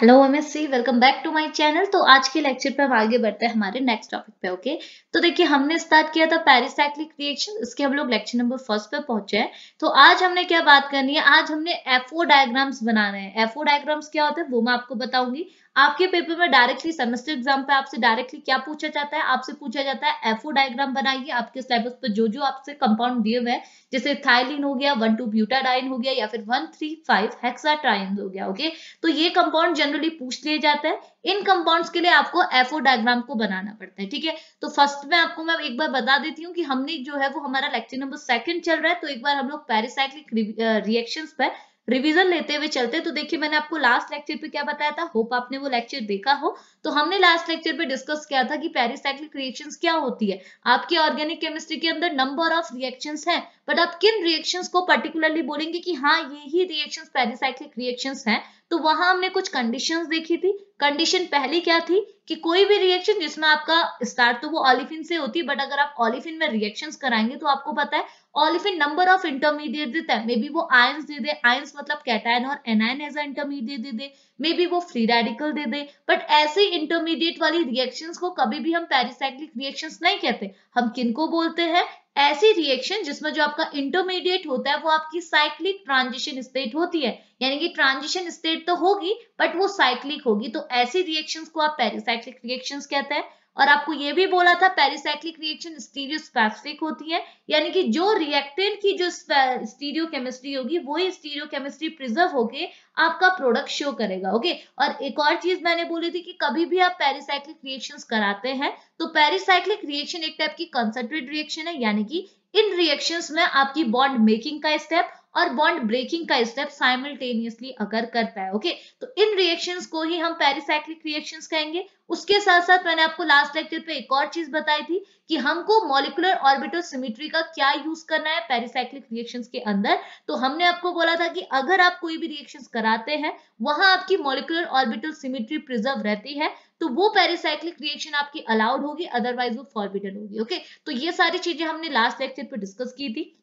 Hello MSC welcome back to my channel तो आज के लेक्चर पे हम आगे बढ़ते हैं हमारे नेक्स्ट टॉपिक पे ओके okay? तो देखिए हमने स्टार्ट किया था पैरिसाइक्लिक रिएक्शन इसके हम लोग लेक्चर नंबर फर्स्ट पे पहुंचे हैं तो आज हमने क्या बात करनी है आज हमने एफओ डायग्राम्स बनाने हैं एफओ डायग्राम्स क्या होते हैं वो मैं आपको बताऊंगी आपके पेपर में डायरेक्टली सेमेस्टर एग्जाम पे आपसे डायरेक्टली क्या पूछा जाता है आपसे पूछा जाता है एफओ डायग्राम बनाइए आपके सिलेबस पर जो जो आपसे कंपाउंड दिए हुए हैं जैसे थाइलिन हो गया वन टू ब्यूटाडाइन हो गया या फिर वन थ्री फाइव हेक्साट्राइन हो गया ओके तो ये कंपाउंड जनरली पूछ लिया जाता है इन कंपाउंड्स के लिए आपको एफओ डायग्राम को बनाना पड़ता है ठीक है तो फर्स्ट में आपको मैं एक बार बता देती हूँ कि हमने जो है वो हमारा लेक्चर नंबर सेकंड चल रहा है तो एक बार हम लोग पैरिसाइक्लिक रिएक्शन पर रिवीजन लेते हुए चलते तो देखिए मैंने आपको लास्ट लेक्चर पे क्या बताया था होप आपने वो लेक्चर देखा हो तो हमने लास्ट लेक्चर पे डिस्कस किया था कि पेरिसाइक्लिक रिएक्शंस क्या होती है आपकी ऑर्गेनिक केमिस्ट्री के अंदर नंबर ऑफ रिएक्शंस हैं बट आप किन रिएक्शंस को पर्टिकुलरली बोलेंगे कि हाँ ये ही रिएक्शन पेरिसाइक्लिक रिएक्शन है तो वहां हमने कुछ कंडीशन देखी थी कंडीशन पहली क्या थी कि कोई भी रिएक्शन जिसमें आपका स्टार्ट तो वो ऑलिफिन से होती है बट अगर आप ऑलिफिन में रिएक्शंस कराएंगे तो आपको पता है ऑलिफिन नंबर ऑफ इंटरमीडिएट देता है मे बी वो आयंस दे दे आयंस मतलब कैटायन और एनायन एज इंटरमीडिएट दे दे मे बी वो फ्री रेडिकल दे दे बट ऐसे इंटरमीडिएट वाली रिएक्शंस को कभी भी हम पेरिसाइक्लिक रिएक्शंस नहीं कहते हम किनको बोलते हैं ऐसी रिएक्शन जिसमें जो आपका इंटरमीडिएट होता है वो आपकी साइक्लिक ट्रांजिशन स्टेट होती है यानी कि ट्रांजिशन स्टेट तो होगी बट वो साइक्लिक होगी तो ऐसी रिएक्शन को आप पेरिसाइक्लिक रिएक्शन कहते हैं और आपको ये भी बोला था पेरिसाइक्लिक रिएक्शन स्टीरियो स्पेसिफिक होती है यानी कि जो रिएक्टेंट की जो स्टीरियो केमिस्ट्री होगी वही स्टीरियो केमिस्ट्री प्रिजर्व होके आपका प्रोडक्ट शो करेगा ओके और एक और चीज मैंने बोली थी कि कभी भी आप पेरिसाइक्लिक रिएक्शंस कराते हैं तो पेरिसाइक्लिक रिएक्शन एक टाइप की कंसेंट्रेट रिएक्शन है यानी कि इन रिएक्शन में आपकी बॉन्ड मेकिंग का स्टेप और बॉन्ड ब्रेकिंग का स्टेप साइमल्टेनियसली अगर करता है ओके तो इन रिएक्शंस को ही हम पेरिसाइक्लिक रिएक्शंस कहेंगे उसके साथ साथ मैंने आपको लास्ट लेक्चर पे एक और चीज बताई थी कि हमको मॉलिकुलर ऑर्बिटल सिमिट्री का क्या यूज करना है पेरिसाइक्लिक रिएक्शंस के अंदर तो हमने आपको बोला था कि अगर आप कोई भी रिएक्शन कराते हैं वहां आपकी मॉलिकुलर ऑर्बिटल सिमिट्री प्रिजर्व रहती है तो वो पेरिसाइक्लिक रिएक्शन आपकी अलाउड होगी अदरवाइज वो फॉरबिडन होगी ओके तो ये सारी चीजें हमने लास्ट लेक्चर पर डिस्कस की थी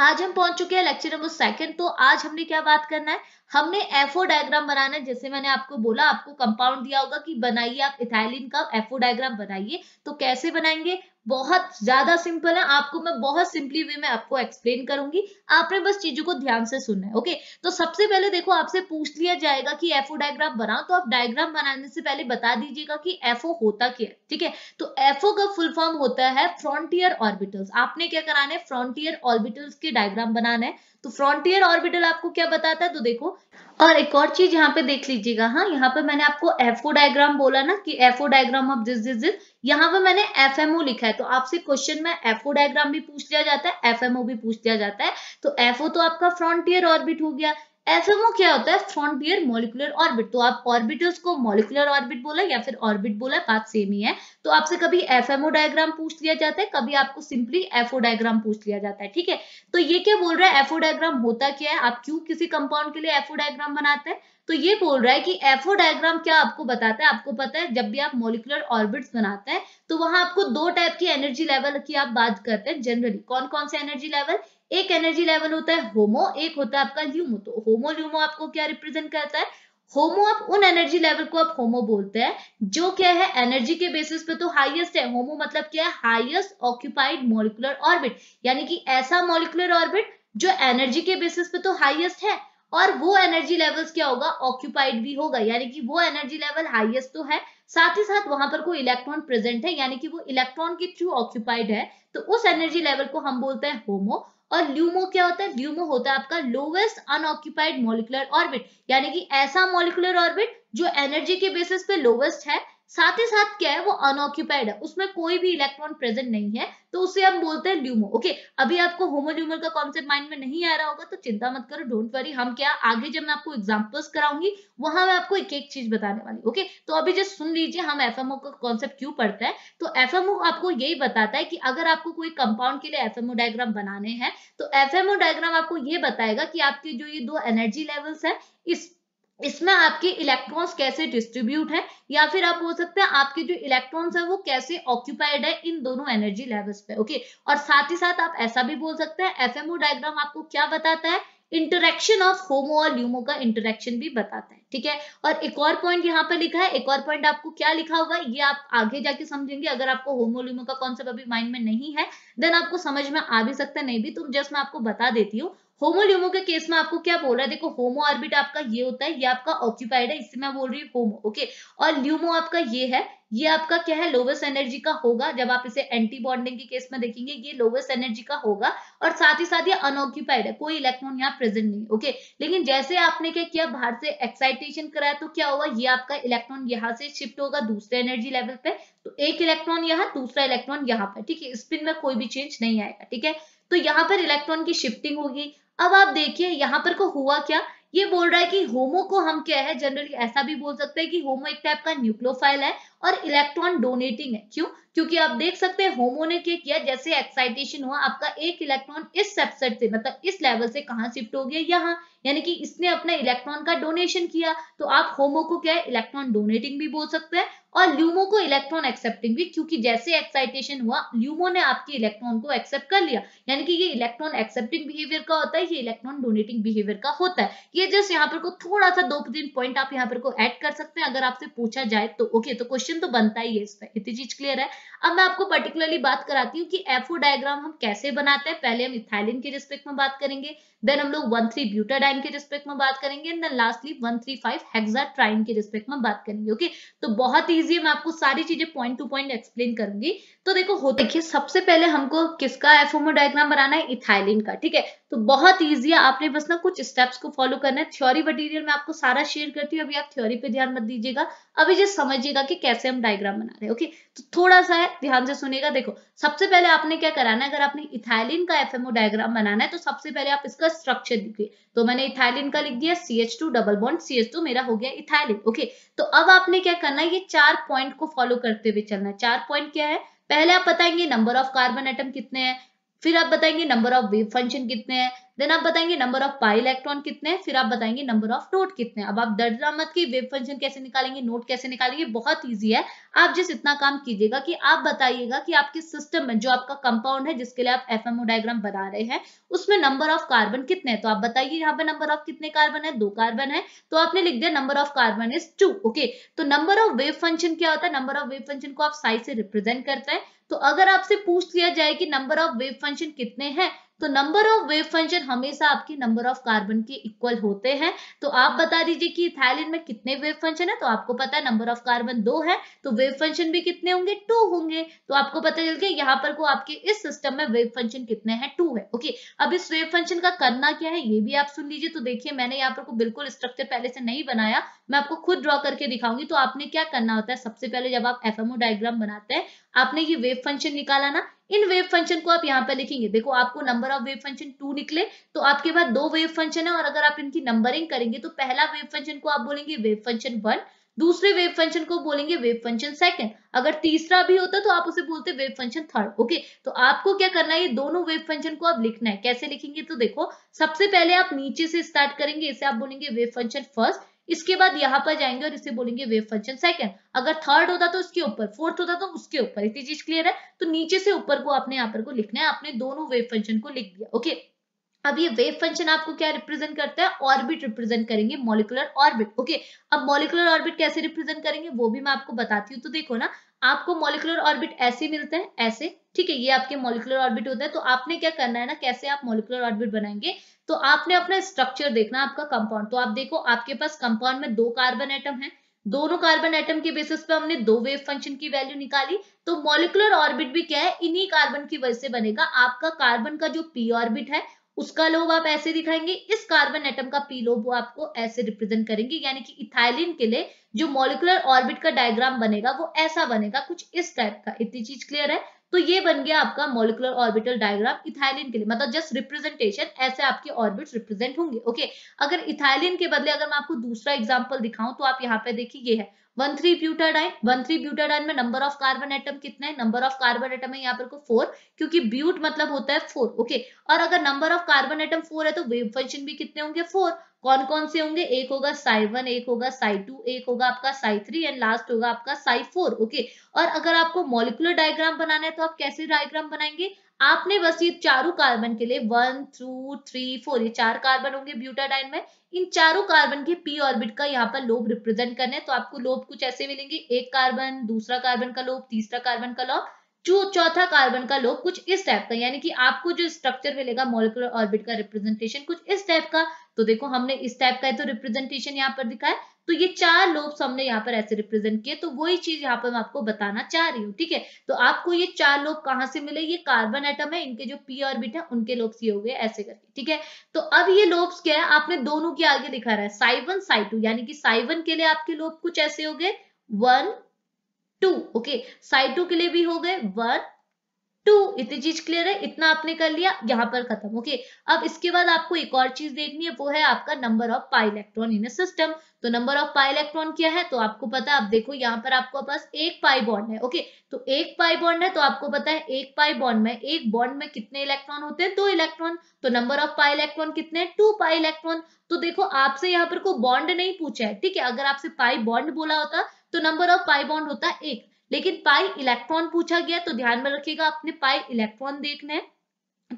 आज हम पहुंच चुके हैं लेक्चर नंबर सेकंड तो आज हमने क्या बात करना है हमने एफओ डायग्राम बनाना है जैसे मैंने आपको बोला आपको कंपाउंड दिया होगा कि बनाइए आप इथाइलिन का एफओ डायग्राम बनाइए तो कैसे बनाएंगे बहुत ज्यादा सिंपल है आपको मैं बहुत सिंपली वे में आपको एक्सप्लेन करूंगी आपने बस चीजों को ध्यान से सुनना है ओके तो सबसे पहले देखो आपसे पूछ लिया जाएगा कि एफओ डायग्राम बनाओ तो आप डायग्राम बनाने से पहले बता दीजिएगा कि एफओ होता क्या है ठीक है तो एफओ का फुल फॉर्म होता है फ्रंटियर ऑर्बिटल्स आपने क्या कराना है फ्रंटियर ऑर्बिटल्स के डायग्राम बनाना है तो फ्रंटियर ऑर्बिटल आपको क्या बताता है तो देखो और एक और चीज यहाँ पे देख लीजिएगा हाँ यहाँ पे मैंने आपको एफ डायग्राम बोला ना कि F diagram of this this this यहाँ पे मैंने एफ लिखा है तो आपसे क्वेश्चन में एफ डायग्राम भी पूछ लिया जाता है एफ भी पूछ लिया जाता है तो एफओ तो आपका फ्रंटियर ऑर्बिट हो गया एफएमओ क्या होता है फ्रंटियर मोलिकुलर ऑर्बिट तो आप ऑर्बिटल्स को मोलिकुलर ऑर्बिट बोला या फिर ऑर्बिट बोला बात सेम ही है तो आपसे कभी एफएमओ डायग्राम पूछ लिया जाता है कभी आपको सिंपली एफओ डायग्राम पूछ लिया जाता है ठीक है तो ये क्या बोल रहा है एफओ डायग्राम होता क्या है आप क्यों किसी कंपाउंड के लिए एफओ डायग्राम बनाते हैं तो ये बोल रहा है कि एफओ डायग्राम क्या आपको बताता है आपको पता है जब भी आप मोलिकुलर ऑर्बिट्स बनाते हैं तो वहां आपको दो टाइप की एनर्जी लेवल की आप बात करते हैं जनरली कौन कौन से एनर्जी लेवल एक एनर्जी लेवल होता है होमो एक होता है आपका ल्यूमो तो होमो ल्यूमो आपको क्या रिप्रेजेंट करता है होमो आप उन एनर्जी लेवल को आप होमो बोलते हैं जो क्या है एनर्जी के बेसिस पे तो हाईएस्ट है होमो मतलब क्या है हाईएस्ट ऑक्यूपाइड मॉलिकुलर ऑर्बिट यानी कि ऐसा मॉलिकुलर ऑर्बिट जो एनर्जी के बेसिस पे तो हाईएस्ट है और वो एनर्जी लेवल्स क्या होगा ऑक्यूपाइड भी होगा यानी कि वो एनर्जी लेवल हाईएस्ट तो है साथ ही साथ वहां पर कोई इलेक्ट्रॉन प्रेजेंट है यानी कि वो इलेक्ट्रॉन के थ्रू ऑक्यूपाइड है तो उस एनर्जी लेवल को हम बोलते हैं होमो और ल्यूमो क्या होता है ल्यूमो होता है आपका लोवेस्ट अनऑक्यूपाइड मोलिकुलर ऑर्बिट यानी कि ऐसा मोलिकुलर ऑर्बिट जो एनर्जी के बेसिस पे लोवेस्ट है साथ ही साथ क्या है वो अनऑक्यूपाइड है उसमें कोई भी इलेक्ट्रॉन प्रेजेंट नहीं है तो उसे हम बोलते हैं ल्यूमो ओके अभी आपको होमोल्यूमर का कॉन्सेप्ट माइंड में नहीं आ रहा होगा तो चिंता मत करो डोंट वरी हम क्या आगे जब मैं आपको एग्जांपल्स कराऊंगी वहां मैं आपको एक एक चीज बताने वाली ओके तो अभी जस्ट सुन लीजिए हम एफ का कॉन्सेप्ट क्यों पढ़ते हैं तो एफ आपको यही बताता है कि अगर आपको कोई कंपाउंड के लिए एफ डायग्राम बनाने हैं तो एफ डायग्राम आपको ये बताएगा कि आपके जो ये दो एनर्जी लेवल्स है इस इसमें आपके इलेक्ट्रॉन्स कैसे डिस्ट्रीब्यूट है या फिर आप बोल सकते हैं आपके जो इलेक्ट्रॉन्स है वो कैसे ऑक्यूपाइड है इन दोनों एनर्जी लेवल्स पे ओके और साथ ही साथ आप ऐसा भी बोल सकते हैं एफएमओ डायग्राम आपको क्या बताता है इंटरेक्शन ऑफ होमो और ल्यूमो का इंटरेक्शन भी बताता है ठीक है और एक और पॉइंट यहाँ पर लिखा है एक और पॉइंट आपको क्या लिखा होगा ये आप आगे जाके समझेंगे अगर आपको होमो ल्यूमो का कॉन्सेप्ट अभी माइंड में नहीं है देन आपको समझ में आ भी सकता है नहीं भी तो जस्ट मैं आपको बता देती हूँ होमो ल्यूमो के केस में आपको क्या बोल रहा है देखो होमो ऑर्बिट आपका ये होता है ये आपका ऑक्यूपाइड है इससे मैं बोल रही हूँ होमो ओके और ल्यूमो आपका ये है ये आपका क्या है लोवेस्ट एनर्जी का होगा जब आप इसे एंटी बॉन्डिंग के केस में देखेंगे ये लोवेस्ट एनर्जी का होगा और साथ ही साथ ये अनऑक्यूपाइड है कोई इलेक्ट्रॉन यहाँ प्रेजेंट नहीं ओके लेकिन जैसे आपने क्या किया बाहर से एक्साइटेशन कराया तो क्या होगा ये आपका इलेक्ट्रॉन यहाँ से शिफ्ट होगा दूसरे एनर्जी लेवल पे तो एक इलेक्ट्रॉन यहाँ दूसरा इलेक्ट्रॉन यहाँ पर ठीक है स्पिन में कोई भी चेंज नहीं आएगा ठीक है तो यहाँ पर इलेक्ट्रॉन की शिफ्टिंग होगी अब आप देखिए यहाँ पर को हुआ क्या ये बोल रहा है कि होमो को हम क्या है जनरली ऐसा भी बोल सकते हैं कि होमो एक टाइप का न्यूक्लोफाइल है और इलेक्ट्रॉन डोनेटिंग है क्यों क्योंकि आप देख सकते हैं होमो ने क्या किया जैसे एक्साइटेशन हुआ आपका एक इलेक्ट्रॉन इस सबसेट से मतलब इस लेवल से कहा शिफ्ट हो गया यहाँ यानी कि इसने अपना इलेक्ट्रॉन का डोनेशन किया तो आप होमो को क्या है इलेक्ट्रॉन डोनेटिंग भी बोल सकते हैं और ल्यूमो को इलेक्ट्रॉन एक्सेप्टिंग भी क्योंकि जैसे एक्साइटेशन हुआ ल्यूमो ने आपके इलेक्ट्रॉन को एक्सेप्ट कर लिया यानी कि ये इलेक्ट्रॉन एक्सेप्टिंग बिहेवियर का होता है ये इलेक्ट्रॉन डोनेटिंग बिहेवियर का होता है ये जस्ट यहाँ पर को थोड़ा सा दो तीन पॉइंट आप यहाँ पर को एड कर सकते हैं अगर आपसे पूछा जाए तो ओके तो क्वेश्चन क्वेश्चन तो बनता ही है इस पर इतनी चीज क्लियर है अब मैं आपको पर्टिकुलरली बात कराती हूँ कि एफ डायग्राम हम कैसे बनाते हैं पहले हम इथाइलिन के रिस्पेक्ट में बात करेंगे देन हम लोग वन थ्री ब्यूटाडाइन के रिस्पेक्ट में बात करेंगे and then lastly one three five hexatriene के रिस्पेक्ट में बात करेंगे ओके okay? तो बहुत ईजी है मैं आपको सारी चीजें पॉइंट टू पॉइंट एक्सप्लेन करूंगी तो देखो हो देखिए सबसे पहले हमको किसका एफोमो डायग्राम बनाना है इथाइलिन का ठीक है तो बहुत ईजी है आपने बस ना कुछ स्टेप्स को फॉलो करना है थ्योरी मटीरियल में आपको सारा शेयर करती हूँ अभी आप थ्योरी पे ध्यान मत दीजिएगा अभी जो समझिएगा कि कैसे से हम डायग्राम बना रहे हैं ओके तो थोड़ा सा है ध्यान से सुनेगा देखो सबसे पहले आपने क्या कराना है अगर आपने इथाइलिन का एफ डायग्राम बनाना है तो सबसे पहले आप इसका स्ट्रक्चर लिखिए तो मैंने इथाइलिन का लिख दिया सी डबल बॉन्ड सी मेरा हो गया इथाइलिन ओके तो अब आपने क्या करना है ये चार पॉइंट को फॉलो करते हुए चलना है चार पॉइंट क्या है पहले आप बताएंगे नंबर ऑफ कार्बन आइटम कितने हैं फिर आप बताएंगे नंबर ऑफ वेव फंक्शन कितने हैं देन आप बताएंगे नंबर ऑफ पाई इलेक्ट्रॉन कितने फिर आप बताएंगे नंबर ऑफ नोट कितने अब आप डरना मत की वेब फंक्शन कैसे निकालेंगे नोट कैसे निकालेंगे बहुत ईजी है आप जिस इतना काम कीजिएगा कि आप बताइएगा कि आपके सिस्टम में जो आपका कंपाउंड है जिसके लिए आप एफ डायग्राम बना रहे हैं उसमें नंबर ऑफ कार्बन कितने तो आप बताइए यहाँ पे नंबर ऑफ कितने कार्बन है दो कार्बन है तो आपने लिख दिया number of carbon is two okay तो नंबर ऑफ वेब फंक्शन क्या होता है नंबर ऑफ वेब फंक्शन को आप साइज से रिप्रेजेंट करते हैं तो अगर आपसे पूछ लिया जाए कि नंबर ऑफ वेव फंक्शन कितने हैं तो नंबर ऑफ वेव फंक्शन हमेशा आपके नंबर ऑफ कार्बन के इक्वल होते हैं तो आप हाँ। बता दीजिए कि इथाइलिन में कितने वेव फंक्शन है तो आपको पता है नंबर ऑफ कार्बन दो है तो वेव फंक्शन भी कितने होंगे टू होंगे तो आपको पता चल गया यहाँ पर को आपके इस सिस्टम में वेव फंक्शन कितने हैं टू है ओके अब इस वेव फंक्शन का करना क्या है ये भी आप सुन लीजिए तो देखिए मैंने यहाँ पर को बिल्कुल स्ट्रक्चर पहले से नहीं बनाया मैं आपको खुद ड्रॉ करके दिखाऊंगी तो आपने क्या करना होता है सबसे पहले जब आप एफ डायग्राम बनाते हैं आपने ये वेव फंक्शन निकाला ना इन वेव फंक्शन को आप यहाँ पर लिखेंगे देखो आपको number of wave function two निकले तो आपके पास दो वेव फंक्शन है और अगर आप इनकी नंबरिंग करेंगे तो पहला वेव फंक्शन को आप बोलेंगे वेव फंक्शन वन दूसरे वेव फंक्शन को बोलेंगे वेव फंक्शन सेकंड अगर तीसरा भी होता तो आप उसे बोलते वेव फंक्शन थर्ड ओके तो आपको क्या करना है ये दोनों वेव फंक्शन को आप लिखना है कैसे लिखेंगे तो देखो सबसे पहले आप नीचे से स्टार्ट करेंगे इसे आप बोलेंगे वेव फंक्शन फर्स्ट इसके बाद यहाँ पर जाएंगे और इसे बोलेंगे वेव फंक्शन सेकंड अगर थर्ड होता तो उसके ऊपर फोर्थ होता तो उसके ऊपर इतनी चीज क्लियर है तो नीचे से ऊपर को आपने यहाँ पर को लिखना है आपने दोनों वेव फंक्शन को लिख दिया ओके अब ये वेव फंक्शन आपको क्या रिप्रेजेंट करता है ऑर्बिट रिप्रेजेंट करेंगे मॉलिकुलर ऑर्बिट ओके अब मॉलिकुलर ऑर्बिट कैसे रिप्रेजेंट करेंगे वो भी मैं आपको बताती हूँ तो देखो ना आपको मॉलिकुलर ऑर्बिट ऐसे मिलता है ऐसे ठीक है ये आपके मोलिकुलर ऑर्बिट होता है तो आपने क्या करना है ना कैसे आप मोलिकुलर ऑर्बिट बनाएंगे तो आपने अपना स्ट्रक्चर देखना आपका कंपाउंड तो आप देखो आपके पास कंपाउंड में दो कार्बन एटम है दोनों कार्बन एटम के बेसिस पे हमने दो वेव फंक्शन की वैल्यू निकाली तो मोलिकुलर ऑर्बिट भी क्या है इन्हीं कार्बन की वजह से बनेगा आपका कार्बन का जो पी ऑर्बिट है उसका लोब आप ऐसे दिखाएंगे इस कार्बन एटम का पी लोब आपको ऐसे रिप्रेजेंट करेंगे यानी कि इथाइलिन के लिए जो मोलिकुलर ऑर्बिट का डायग्राम बनेगा वो ऐसा बनेगा कुछ इस टाइप का इतनी चीज क्लियर है तो ये बन गया आपका मोलिकुलर ऑर्बिटल डायग्राम इथाइलिन के लिए मतलब जस्ट रिप्रेजेंटेशन ऐसे आपके ऑर्बिट रिप्रेजेंट होंगे ओके अगर इथाइलिन के बदले अगर मैं आपको दूसरा एग्जाम्पल दिखाऊं तो आप यहाँ पे देखिए ये है one three butadiene one three butadiene में नंबर ऑफ कार्बन एटम कितना है नंबर ऑफ कार्बन एटम है यहाँ पर को फोर क्योंकि ब्यूट मतलब होता है फोर ओके और अगर number of carbon atom four है तो वेव फंक्शन भी कितने होंगे फोर कौन कौन से होंगे एक होगा साई वन एक होगा साई टू एक होगा आपका साई थ्री एंड लास्ट होगा आपका साई फोर ओके और अगर आपको मॉलिकुलर डायग्राम बनाना है तो आप कैसे डायग्राम बनाएंगे आपने बस ये चारों कार्बन के लिए वन टू थ्री फोर ये चार कार्बन होंगे ब्यूटाडाइन में इन चारों कार्बन के पी ऑर्बिट का यहाँ पर लोब रिप्रेजेंट करना है तो आपको लोब कुछ ऐसे मिलेंगे एक कार्बन दूसरा कार्बन का लोब तीसरा कार्बन का लोब चौथा कार्बन का लोब कुछ इस टाइप का यानी कि आपको जो स्ट्रक्चर मिलेगा मॉलिकुलर ऑर्बिट का रिप्रेजेंटेशन कुछ इस टाइप का तो देखो हमने इस टाइप का है तो रिप्रेजेंटेशन यहाँ पर दिखाया तो ये चार लोब्स हमने यहाँ पर ऐसे रिप्रेजेंट किए तो वही चीज यहाँ पर मैं आपको बताना चाह रही हूँ ठीक है तो आपको ये चार लोब कहाँ से मिले ये कार्बन एटम है इनके जो पी ऑर्बिट है उनके लोब्स ये हो गए ऐसे करके ठीक है तो अब ये लोब्स क्या है आपने दोनों के आगे दिखा रहा है साइवन साइटू यानी कि साइवन के लिए आपके लोब कुछ ऐसे हो गए वन टू ओके साइटू के लिए भी हो गए वन टू इतनी चीज क्लियर है इतना आपने कर लिया यहाँ पर खत्म ओके अब इसके बाद आपको एक और चीज देखनी है वो है आपका number of pi electron in system तो नंबर ऑफ पाई इलेक्ट्रॉन क्या है तो आपको पता आप देखो यहाँ पर आपको पास एक पाई बॉन्ड है ओके तो एक पाई बॉन्ड है तो आपको पता है एक पाई बॉन्ड में एक बॉन्ड में कितने इलेक्ट्रॉन होते हैं दो इलेक्ट्रॉन तो नंबर ऑफ पाई इलेक्ट्रॉन कितने टू पाई इलेक्ट्रॉन तो देखो आपसे यहाँ पर कोई बॉन्ड नहीं पूछा है ठीक है अगर आपसे पाई बॉन्ड बोला होता तो नंबर ऑफ पाई बॉन्ड होता एक लेकिन पाई इलेक्ट्रॉन पूछा गया तो ध्यान में रखिएगा आपने पाई इलेक्ट्रॉन देखना है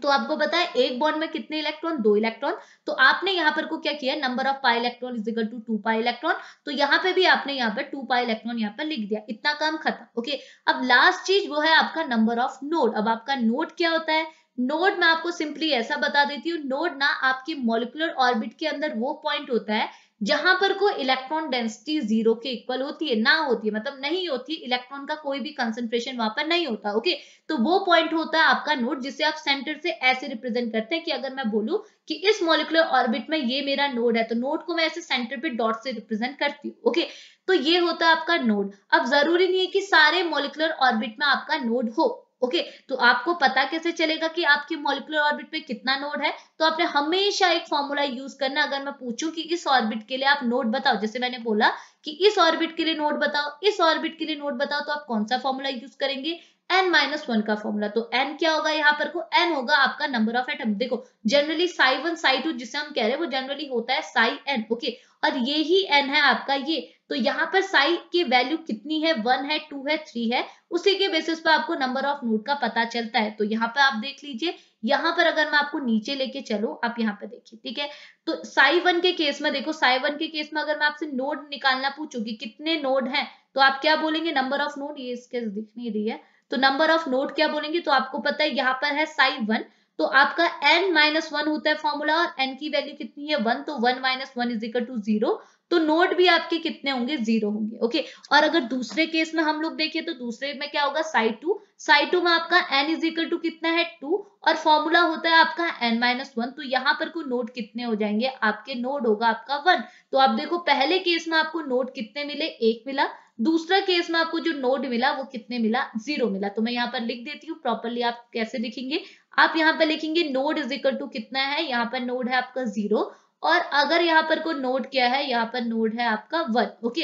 तो आपको पता है एक बॉन्ड में कितने इलेक्ट्रॉन दो इलेक्ट्रॉन तो आपने यहाँ पर को क्या किया number of pi electron is equal to two pi electron तो यहाँ पे भी आपने यहाँ पर टू पाई इलेक्ट्रॉन यहाँ पर लिख दिया इतना काम खत्म ओके अब लास्ट चीज वो है आपका नंबर ऑफ नोड अब आपका नोड क्या होता है नोड मैं आपको सिंपली ऐसा बता देती हूँ नोड ना आपके मोलिकुलर ऑर्बिट के अंदर वो पॉइंट होता है जहां पर कोई इलेक्ट्रॉन डेंसिटी जीरो के इक्वल होती है ना होती है मतलब नहीं होती इलेक्ट्रॉन का कोई भी कंसेंट्रेशन वहां पर नहीं होता ओके तो वो पॉइंट होता है आपका नोड जिसे आप सेंटर से ऐसे रिप्रेजेंट करते हैं कि अगर मैं बोलूं कि इस मोलिकुलर ऑर्बिट में ये मेरा नोड है तो नोड को मैं ऐसे सेंटर पे डॉट से रिप्रेजेंट करती हूँ ओके तो ये होता है आपका नोड अब जरूरी नहीं है कि सारे मोलिकुलर ऑर्बिट में आपका नोड हो ओके okay, तो आपको पता कैसे चलेगा कि आपके मोलिकुलर ऑर्बिट पे कितना नोड है तो आपने हमेशा एक फॉर्मूला यूज करना अगर मैं पूछूं कि इस ऑर्बिट के लिए आप नोड बताओ जैसे मैंने बोला कि इस ऑर्बिट के लिए नोड बताओ इस ऑर्बिट के लिए नोड बताओ तो आप कौन सा फॉर्मूला यूज करेंगे एन माइनस वन का फॉर्मूला तो एन क्या होगा यहाँ पर को एन होगा आपका नंबर ऑफ एटम देखो generally psi one psi two जिसे हम कह रहे हैं वो जनरली होता है साई एन ओके और ये ही एन है आपका ये तो यहाँ पर साई की वैल्यू कितनी है वन है टू है थ्री है उसी के बेसिस पर आपको नंबर ऑफ नोट का पता चलता है तो यहाँ पर आप देख लीजिए यहाँ पर अगर मैं आपको नीचे लेके चलू आप यहाँ पर देखिए ठीक है तो साई वन के केस में देखो साई वन के केस में अगर मैं आपसे नोड निकालना पूछूंगी कितने नोड है तो आप क्या बोलेंगे नंबर ऑफ नोट ये इसके दिख नहीं रही है तो नंबर ऑफ नोड क्या बोलेंगे तो आपको पता है यहाँ पर है साई वन तो आपका n माइनस वन होता है फॉर्मूला और n की वैल्यू कितनी है वन तो one minus one is equal to zero तो नोट भी आपके कितने होंगे जीरो होंगे ओके और अगर दूसरे केस में हम लोग देखें तो दूसरे में क्या होगा साइड टू साइड टू में आपका एन इज इक्वल टू कितना है टू और फॉर्मूला होता है आपका एन माइनस वन तो यहाँ पर कोई नोट कितने हो जाएंगे आपके नोट होगा आपका वन तो आप देखो पहले केस में आपको नोट कितने मिले एक मिला दूसरा केस में आपको जो नोड मिला वो कितने मिला जीरो मिला तो मैं यहाँ पर लिख देती हूँ प्रॉपरली आप कैसे लिखेंगे आप यहाँ पर लिखेंगे नोड इज इक्वल टू कितना है यहाँ पर नोड है आपका जीरो और अगर यहाँ पर कोई नोड क्या है यहाँ पर नोड है आपका वन ओके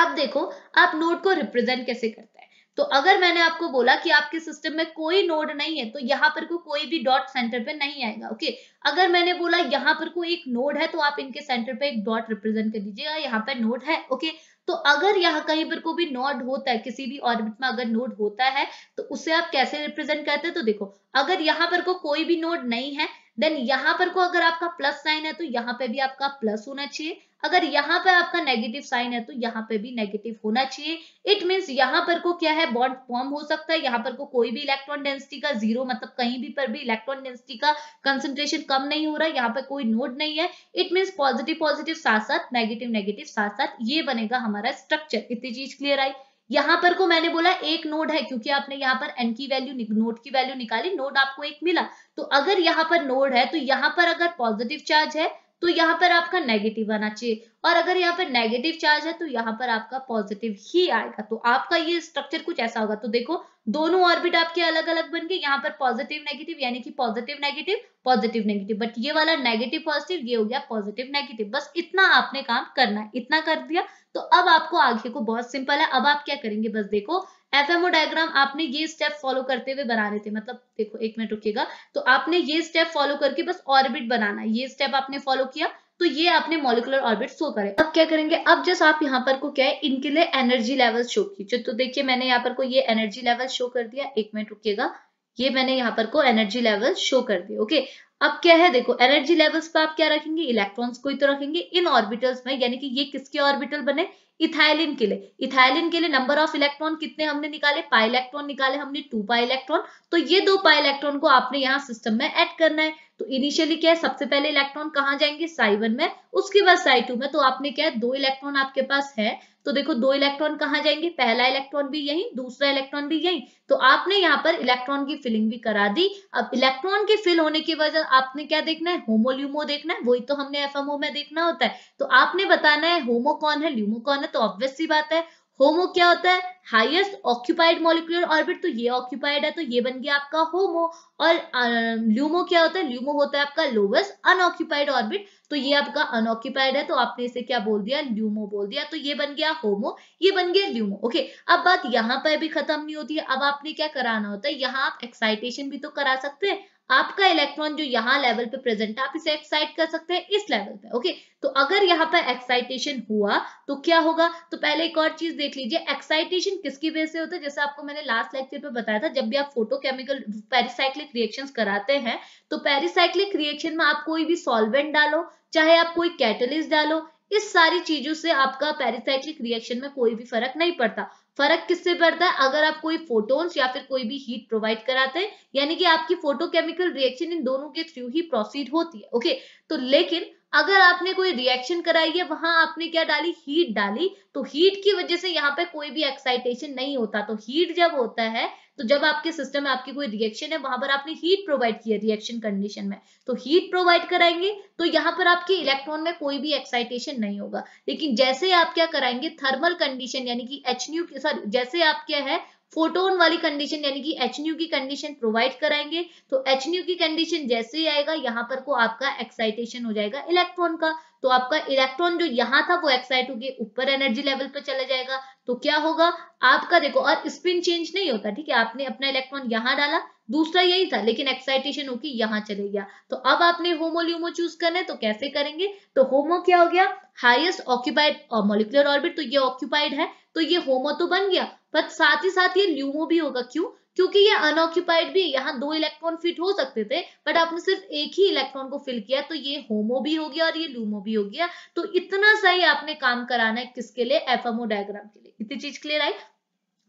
अब देखो आप नोड को रिप्रेजेंट कैसे करते हैं तो अगर मैंने आपको बोला कि आपके सिस्टम में कोई नोड नहीं है तो यहाँ पर को कोई भी डॉट सेंटर पे नहीं आएगा ओके अगर मैंने बोला यहाँ पर कोई एक नोड है तो आप इनके सेंटर पे एक डॉट रिप्रेजेंट कर दीजिएगा यहाँ पर नोड है ओके तो अगर यहाँ कहीं पर कोई भी नोड होता है किसी भी ऑर्बिट में अगर नोड होता है तो उसे आप कैसे रिप्रेजेंट करते हैं तो देखो अगर यहाँ पर को कोई भी नोड नहीं है देन यहाँ पर को अगर आपका प्लस साइन है तो यहाँ पे भी आपका प्लस होना चाहिए अगर यहाँ पर आपका नेगेटिव साइन है तो यहाँ पे भी नेगेटिव होना चाहिए इट मीन्स यहाँ पर को क्या है बॉन्ड फॉर्म हो सकता है यहाँ पर को कोई भी इलेक्ट्रॉन डेंसिटी का जीरो मतलब कहीं भी पर भी इलेक्ट्रॉन डेंसिटी का कंसेंट्रेशन कम नहीं हो रहा है यहाँ पर कोई नोड नहीं है इट मीन्स पॉजिटिव पॉजिटिव साथ साथ नेगेटिव नेगेटिव साथ साथ ये बनेगा हमारा स्ट्रक्चर इतनी चीज क्लियर आई यहां पर को मैंने बोला एक नोड है क्योंकि आपने यहाँ पर एन की वैल्यू नोड की वैल्यू निकाली नोड आपको एक मिला तो अगर यहाँ पर नोड है तो यहाँ पर अगर पॉजिटिव चार्ज है तो यहाँ पर आपका नेगेटिव आना चाहिए और अगर यहाँ पर नेगेटिव चार्ज है तो यहाँ पर आपका पॉजिटिव ही आएगा तो आपका ये स्ट्रक्चर कुछ ऐसा होगा तो देखो दोनों ऑर्बिट आपके अलग अलग बन गए यहाँ पर पॉजिटिव नेगेटिव यानी कि positive negative positive negative but ये वाला नेगेटिव पॉजिटिव ये हो गया पॉजिटिव नेगेटिव बस इतना आपने काम करना है इतना कर दिया तो अब आपको आगे को बहुत सिंपल है अब आप क्या करेंगे बस देखो एफएमओ डायग्राम आपने ये स्टेप फॉलो करते हुए बनाने थे मतलब देखो एक मिनट रुकेगा तो आपने ये स्टेप फॉलो करके बस ऑर्बिट बनाना ये स्टेप आपने फॉलो किया तो ये आपने मॉलिकुलर ऑर्बिट शो करे अब क्या करेंगे अब जैसे आप यहाँ पर को क्या है इनके लिए एनर्जी लेवल शो की तो देखिए मैंने यहाँ पर को ये एनर्जी लेवल शो कर दिया एक मिनट रुकिएगा ये मैंने यहाँ पर को एनर्जी लेवल शो कर दिया ओके अब क्या है देखो एनर्जी लेवल्स पे आप क्या रखेंगे इलेक्ट्रॉन्स को ही तो रखेंगे इन ऑर्बिटल्स में यानी कि ये किसके ऑर्बिटल बने इथाइलिन के लिए इथाइलिन के लिए नंबर ऑफ इलेक्ट्रॉन कितने हमने निकाले पाई इलेक्ट्रॉन निकाले हमने टू पाई इलेक्ट्रॉन तो ये दो पाई इलेक्ट्रॉन को आपने यहाँ सिस्टम में एड करना है तो इनिशियली क्या है सबसे पहले इलेक्ट्रॉन कहाँ जाएंगे साई वन में उसके बाद साई टू में तो आपने क्या है दो इलेक्ट्रॉन आपके पास है तो देखो दो इलेक्ट्रॉन कहाँ जाएंगे पहला इलेक्ट्रॉन भी यही दूसरा इलेक्ट्रॉन भी यही तो आपने यहाँ पर इलेक्ट्रॉन की फिलिंग भी करा दी अब इलेक्ट्रॉन के फिल होने की वजह आपने क्या देखना है होमो ल्यूमो देखना है वही तो हमने एफ में देखना होता है तो आपने बताना है होमो कौन है ल्यूमो कौन है तो ऑब्वियस सी बात है होमो क्या होता है हाईएस्ट ऑक्यूपाइड मॉलिकुलर ऑर्बिट तो ये ऑक्यूपाइड है तो ये बन गया आपका होमो और ल्यूमो क्या होता है ल्यूमो होता है आपका लोवेस्ट अनऑक्यूपाइड ऑर्बिट तो ये आपका अनऑक्यूपाइड है तो आपने इसे क्या बोल दिया ल्यूमो बोल दिया तो ये बन गया होमो ये बन गया ल्यूमो ओके अब बात यहाँ पर भी खत्म नहीं होती है अब आपने क्या कराना होता है यहाँ आप एक्साइटेशन भी तो करा सकते हैं आपका इलेक्ट्रॉन जो यहाँ लेवल पे प्रेजेंट है आप इसे एक्साइट कर सकते हैं इस लेवल पे ओके तो अगर यहाँ पर एक्साइटेशन हुआ तो क्या होगा तो पहले एक और चीज देख लीजिए एक्साइटेशन किसकी वजह से होता है जैसे आपको मैंने लास्ट लेक्चर पे बताया था जब भी आप फोटोकेमिकल पेरिसाइक्लिक रिएक्शंस कराते हैं तो पेरिसाइक्लिक रिएक्शन में आप कोई भी सॉल्वेंट डालो चाहे आप कोई कैटलिस्ट डालो इस सारी चीजों से आपका पेरिसाइक्लिक रिएक्शन में कोई भी फर्क नहीं पड़ता फर्क किससे पड़ता है अगर आप कोई फोटोन्स या फिर कोई भी हीट प्रोवाइड कराते हैं यानी कि आपकी फोटोकेमिकल रिएक्शन इन दोनों के थ्रू ही प्रोसीड होती है ओके तो लेकिन अगर आपने कोई रिएक्शन कराई है वहां आपने क्या डाली हीट डाली तो हीट की वजह से यहाँ पे कोई भी एक्साइटेशन नहीं होता तो हीट जब होता है तो जब आपके सिस्टम में आपकी कोई रिएक्शन है वहां पर आपने हीट प्रोवाइड किया रिएक्शन कंडीशन में तो हीट प्रोवाइड कराएंगे तो यहाँ पर आपके इलेक्ट्रॉन में कोई भी एक्साइटेशन नहीं होगा लेकिन जैसे आप क्या कराएंगे थर्मल कंडीशन यानी कि एच न्यू सॉरी जैसे आप क्या है फोटोन वाली कंडीशन यानी कि एच की कंडीशन प्रोवाइड कराएंगे तो एच की कंडीशन जैसे ही आएगा यहाँ पर को आपका एक्साइटेशन हो जाएगा इलेक्ट्रॉन का तो आपका इलेक्ट्रॉन जो यहाँ था वो एक्साइट होकर ऊपर एनर्जी लेवल पर चला जाएगा तो क्या होगा आपका देखो और स्पिन चेंज नहीं होता ठीक है आपने अपना इलेक्ट्रॉन यहाँ डाला दूसरा यही था लेकिन एक्साइटेशन होकर यहाँ चले गया तो अब आपने होमोल्यूमो चूज करना है तो कैसे करेंगे तो होमो क्या हो गया हाईएस्ट ऑक्यूपाइड मोलिकुलर ऑर्बिट तो ये ऑक्यूपाइड है तो ये होमो तो बन गया बट साथ ही साथ ये ल्यूमो भी होगा क्यों क्योंकि ये अनऑक्यूपाइड भी यहाँ दो इलेक्ट्रॉन फिट हो सकते थे बट आपने सिर्फ एक ही इलेक्ट्रॉन को फिल किया तो ये होमो भी हो गया और ये ल्यूमो भी हो गया तो इतना ही आपने काम कराना है किसके लिए एफएमओ डायग्राम के लिए इतनी चीज क्लियर आई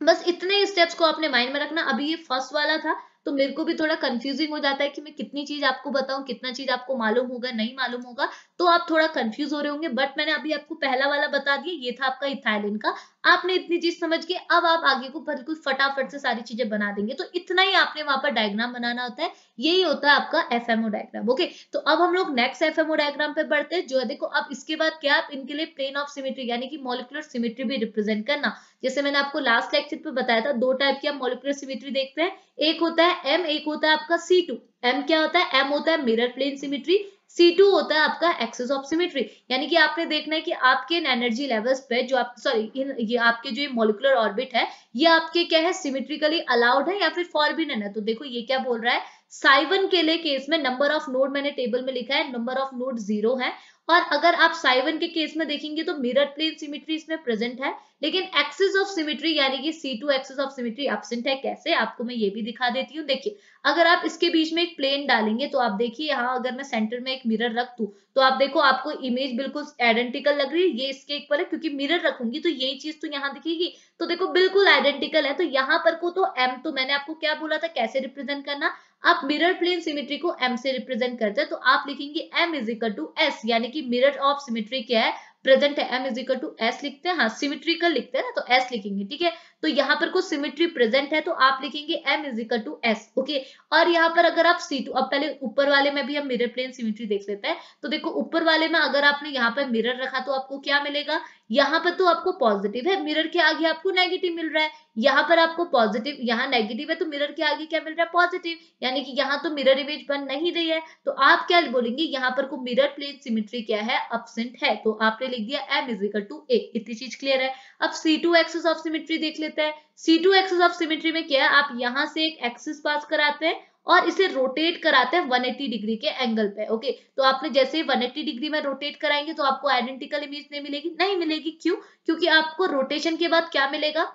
बस इतने स्टेप्स को आपने माइंड में रखना अभी ये फर्स्ट वाला था तो मेरे को भी थोड़ा कंफ्यूजिंग हो जाता है कि मैं कितनी चीज आपको बताऊं कितना चीज आपको मालूम होगा नहीं मालूम होगा तो आप थोड़ा कंफ्यूज हो रहे होंगे बट मैंने अभी आपको पहला वाला बता दिया ये था आपका इथाइलिन का आपने इतनी चीज समझ के अब आप आगे को बिल्कुल फटाफट से सारी चीजें बना देंगे तो इतना ही आपने वहां पर डायग्राम बनाना होता है यही होता है आपका एफ डायग्राम ओके तो अब हम लोग नेक्स्ट एफ डायग्राम पे बढ़ते हैं जो है देखो अब इसके बाद क्या आप इनके लिए प्लेन ऑफ सिमेट्री यानी कि मोलिकुलर सिमेट्री भी रिप्रेजेंट करना जैसे मैंने आपको लास्ट लेक्चर पे बताया था दो टाइप की आप मोलिकुलर सिमेट्री देखते हैं एक होता है एम एक होता है आपका सी टू एम क्या होता है एम होता है mirror plane symmetry C two होता है आपका एक्सेस ऑफ सिमेट्री यानी कि आपने देखना है कि आपके इन एनर्जी लेवल्स पे जो आप सॉरी ये आपके जो मोलिकुलर ऑर्बिट है ये आपके क्या है सिमेट्रिकली अलाउड है या फिर फॉरबिन है तो देखो ये क्या बोल रहा है साइवन के लिए केस में नंबर ऑफ नोड मैंने टेबल में लिखा है नंबर ऑफ नोड जीरो है और अगर आप साइवन के केस में देखेंगे तो मिरर प्लेन सिमिट्री इसमें प्रेजेंट है लेकिन एक्सिस ऑफ सिमिट्री यानी कि C two axis of symmetry absent है कैसे आपको मैं ये भी दिखा देती हूँ देखिए अगर आप इसके बीच में एक प्लेन डालेंगे तो आप देखिए यहाँ अगर मैं सेंटर में एक मिरर रख दू तो आप देखो आपको इमेज बिल्कुल आइडेंटिकल लग रही है ये इसके इक्वल है क्योंकि मिरर रखूंगी तो यही चीज तो यहाँ दिखेगी तो देखो बिल्कुल आइडेंटिकल है तो यहाँ पर को तो एम तो मैंने आपको क्या बोला था कैसे रिप्रेजेंट करना आप मिरर प्लेन सिमेट्री को एम से रिप्रेजेंट करते हैं तो आप लिखेंगे M is equal to S यानी कि मिरर ऑफ सिमेट्री क्या है प्रेजेंट है M is equal to S लिखते हैं हाँ सिमेट्रिकल लिखते हैं ना तो एस लिखेंगे ठीक है तो यहाँ पर को सिमिट्री प्रेजेंट है तो आप लिखेंगे M is equal to S okay और यहाँ पर अगर आप सी टू अब पहले ऊपर वाले में भी हम मिरर प्लेन सिमेट्री देख लेते हैं तो देखो ऊपर वाले में अगर आपने यहाँ पर मिरर रखा तो आपको क्या मिलेगा यहाँ पर तो आपको पॉजिटिव है मिरर के आगे आपको नेगेटिव मिल रहा है यहाँ पर आपको पॉजिटिव यहाँ नेगेटिव है तो मिरर के आगे क्या मिल रहा है पॉजिटिव यानी कि यहाँ तो मिरर इमेज बन नहीं रही है तो आप क्या बोलेंगे यहाँ पर को मिरर प्लेट सिमिट्री क्या है अपसेंट है तो आपने लिख दिया एम इजिकल टू ए इतनी चीज क्लियर है अब C two axis of symmetry देख लेते हैं C two axis of symmetry में क्या है आप यहाँ से एक एक्सेस पास कराते हैं और इसे रोटेट कराते हैं 180 डिग्री के एंगल पे ओके तो आपने जैसे ही 180 डिग्री में रोटेट कराएंगे तो आपको आइडेंटिकल इमेज नहीं मिलेगी नहीं मिलेगी क्यों क्योंकि आपको रोटेशन के बाद क्या मिलेगा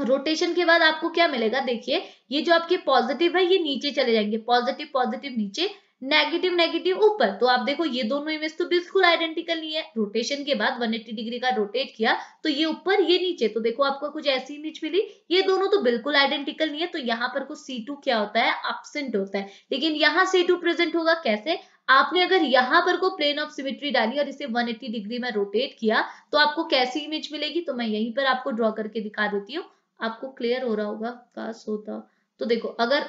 रोटेशन के बाद आपको क्या मिलेगा देखिए ये जो आपके पॉजिटिव है ये नीचे चले जाएंगे पॉजिटिव पॉजिटिव नीचे नेगेटिव नेगेटिव ऊपर तो आप देखो ये दोनों इमेज तो बिल्कुल आइडेंटिकल नहीं है रोटेशन के बाद 180 डिग्री का रोटेट किया तो ये ऊपर ये नीचे तो देखो आपको कुछ ऐसी इमेज मिली ये दोनों तो बिल्कुल आइडेंटिकल नहीं है तो यहाँ पर कुछ सी क्या होता है एबसेंट होता है लेकिन यहाँ सी प्रेजेंट होगा कैसे आपने अगर यहाँ पर को प्लेन ऑफ सिमेट्री डाली और इसे 180 डिग्री में रोटेट किया तो आपको कैसी इमेज मिलेगी तो मैं यहीं पर आपको ड्रॉ करके दिखा देती हूँ आपको क्लियर हो रहा होगा काश होता तो देखो अगर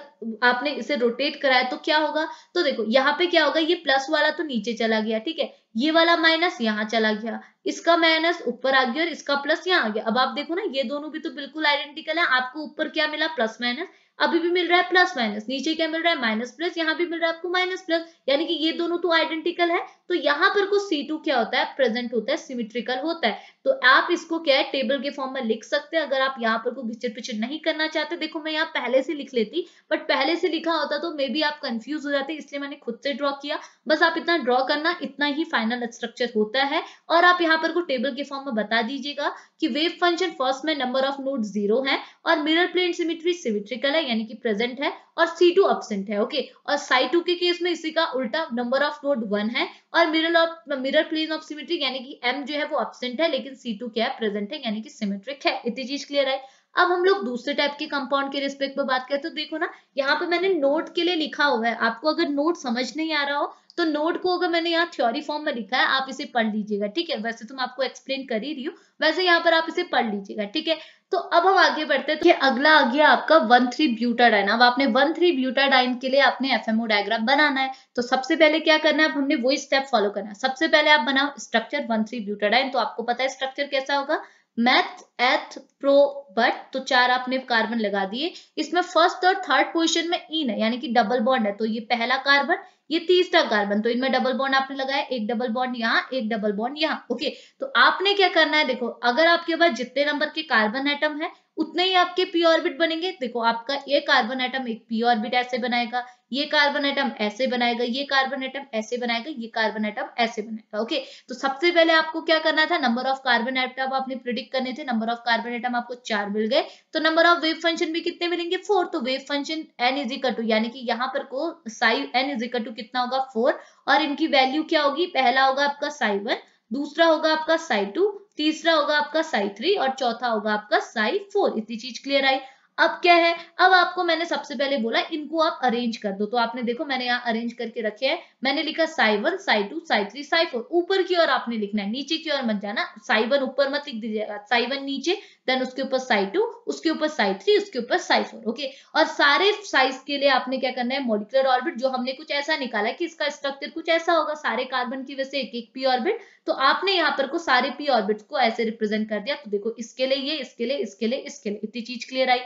आपने इसे रोटेट कराया तो क्या होगा तो देखो यहाँ पे क्या होगा ये प्लस वाला तो नीचे चला गया ठीक है ये वाला माइनस यहाँ चला गया इसका माइनस ऊपर आ गया और इसका प्लस यहाँ आ गया अब आप देखो ना ये दोनों भी तो बिल्कुल आइडेंटिकल है आपको ऊपर क्या मिला प्लस माइनस अभी भी मिल रहा है प्लस माइनस नीचे क्या मिल रहा है माइनस प्लस यहाँ भी मिल रहा है आपको माइनस प्लस यानी कि ये दोनों तो आइडेंटिकल है तो यहाँ पर को सी क्या होता है प्रेजेंट होता है सिमिट्रिकल होता है तो आप इसको क्या है टेबल के फॉर्म में लिख सकते हैं अगर आप यहाँ पर कोई पिक्चर पिचड़ नहीं करना चाहते देखो मैं यहाँ पहले से लिख लेती बट पहले से लिखा होता तो मे बी आप कंफ्यूज हो जाते इसलिए मैंने खुद से ड्रॉ किया बस आप इतना ड्रॉ करना इतना ही फाइनल स्ट्रक्चर होता है और आप यहाँ पर को टेबल के फॉर्म में बता दीजिएगा कि वेव फंक्शन फर्स्ट में नंबर ऑफ नोट जीरो है और मिरर प्लेन सिमिट्री सिमिट्रिकल है यानी कि प्रेजेंट है और सी टू अपसेंट है ओके और साई टू के केस में इसी का उल्टा नंबर ऑफ नोड वन है और mirror of mirror plane of symmetric यानी कि एम जो है वो अपसेंट है लेकिन सी टू क्या है प्रेजेंट है यानी कि सिमेट्रिक है इतनी चीज क्लियर है अब हम लोग दूसरे टाइप के कंपाउंड के रिस्पेक्ट में बात हैं तो देखो ना यहाँ पे मैंने नोट के लिए लिखा हुआ है आपको अगर नोट समझ नहीं आ रहा हो तो नोट को अगर मैंने यहाँ थ्योरी फॉर्म में लिखा है आप इसे पढ़ लीजिएगा ठीक है वैसे तुम तो आपको एक्सप्लेन कर ही रही हो वैसे यहाँ पर आप इसे पढ़ लीजिएगा ठीक है तो अब हम आगे बढ़ते हैं तो अगला आ गया आपका वन थ्री ब्यूटाडाइन अब आपने वन थ्री ब्यूटाडाइन के लिए आपने एफएमओ डायग्राम बनाना है तो सबसे पहले क्या करना है अब हमने वही स्टेप फॉलो करना है सबसे पहले आप बनाओ स्ट्रक्चर वन थ्री ब्यूटाडाइन तो आपको पता है स्ट्रक्चर कैसा होगा मैथ एथ प्रो बट तो चार आपने कार्बन लगा दिए इसमें फर्स्ट और थर्ड पोजिशन में इन e है यानी कि डबल बॉन्ड है तो ये पहला कार्बन ये तीसरा कार्बन तो इनमें डबल बॉन्ड आपने लगाया एक डबल बॉन्ड यहाँ एक डबल बॉन्ड यहाँ ओके तो आपने क्या करना है देखो अगर आपके पास जितने नंबर के कार्बन आइटम है उतने ही आपके पी ऑर्बिट बनेंगे देखो आपका ये कार्बन आइटम एक पी ऑर्बिट ऐसे बनाएगा ये कार्बन आइटम ऐसे बनाएगा ये कार्बन आइटम ऐसे बनाएगा ये कार्बन आइटम ऐसे बनाएगा ओके तो सबसे पहले आपको क्या करना था नंबर ऑफ कार्बन आइटम आपने प्रिडिक्ट करने थे नंबर ऑफ कार्बन आइटम आपको चार मिल गए तो नंबर ऑफ वेव फंक्शन भी कितने मिलेंगे फोर तो wave function N is equal to यानी कि यहाँ पर को psi N is equal to कितना होगा फोर और इनकी वैल्यू क्या होगी पहला होगा आपका साइव वन दूसरा होगा आपका साइव टू तीसरा होगा आपका साई थ्री और चौथा होगा आपका साई फोर इतनी चीज क्लियर आई अब क्या है अब आपको मैंने सबसे पहले बोला इनको आप अरेंज कर दो तो आपने देखो मैंने यहाँ अरेंज करके रखे हैं मैंने लिखा psi one psi two psi three psi four ऊपर की ओर आपने लिखना है नीचे की ओर मत जाना साई वन ऊपर मत लिख दीजिएगा साई वन नीचे देन उसके ऊपर साइड टू उसके ऊपर साइड थ्री उसके ऊपर साइड फोर ओके और सारे साइज के लिए आपने क्या करना है मोलिकुलर ऑर्बिट जो हमने कुछ ऐसा निकाला कि इसका स्ट्रक्चर कुछ ऐसा होगा सारे कार्बन की वजह से एक एक पी ऑर्बिट तो आपने यहाँ पर को सारे पी ऑर्बिट को ऐसे रिप्रेजेंट कर दिया तो देखो इसके लिए ये इसके लिए इसके लिए इसके लिए इतनी चीज क्लियर आई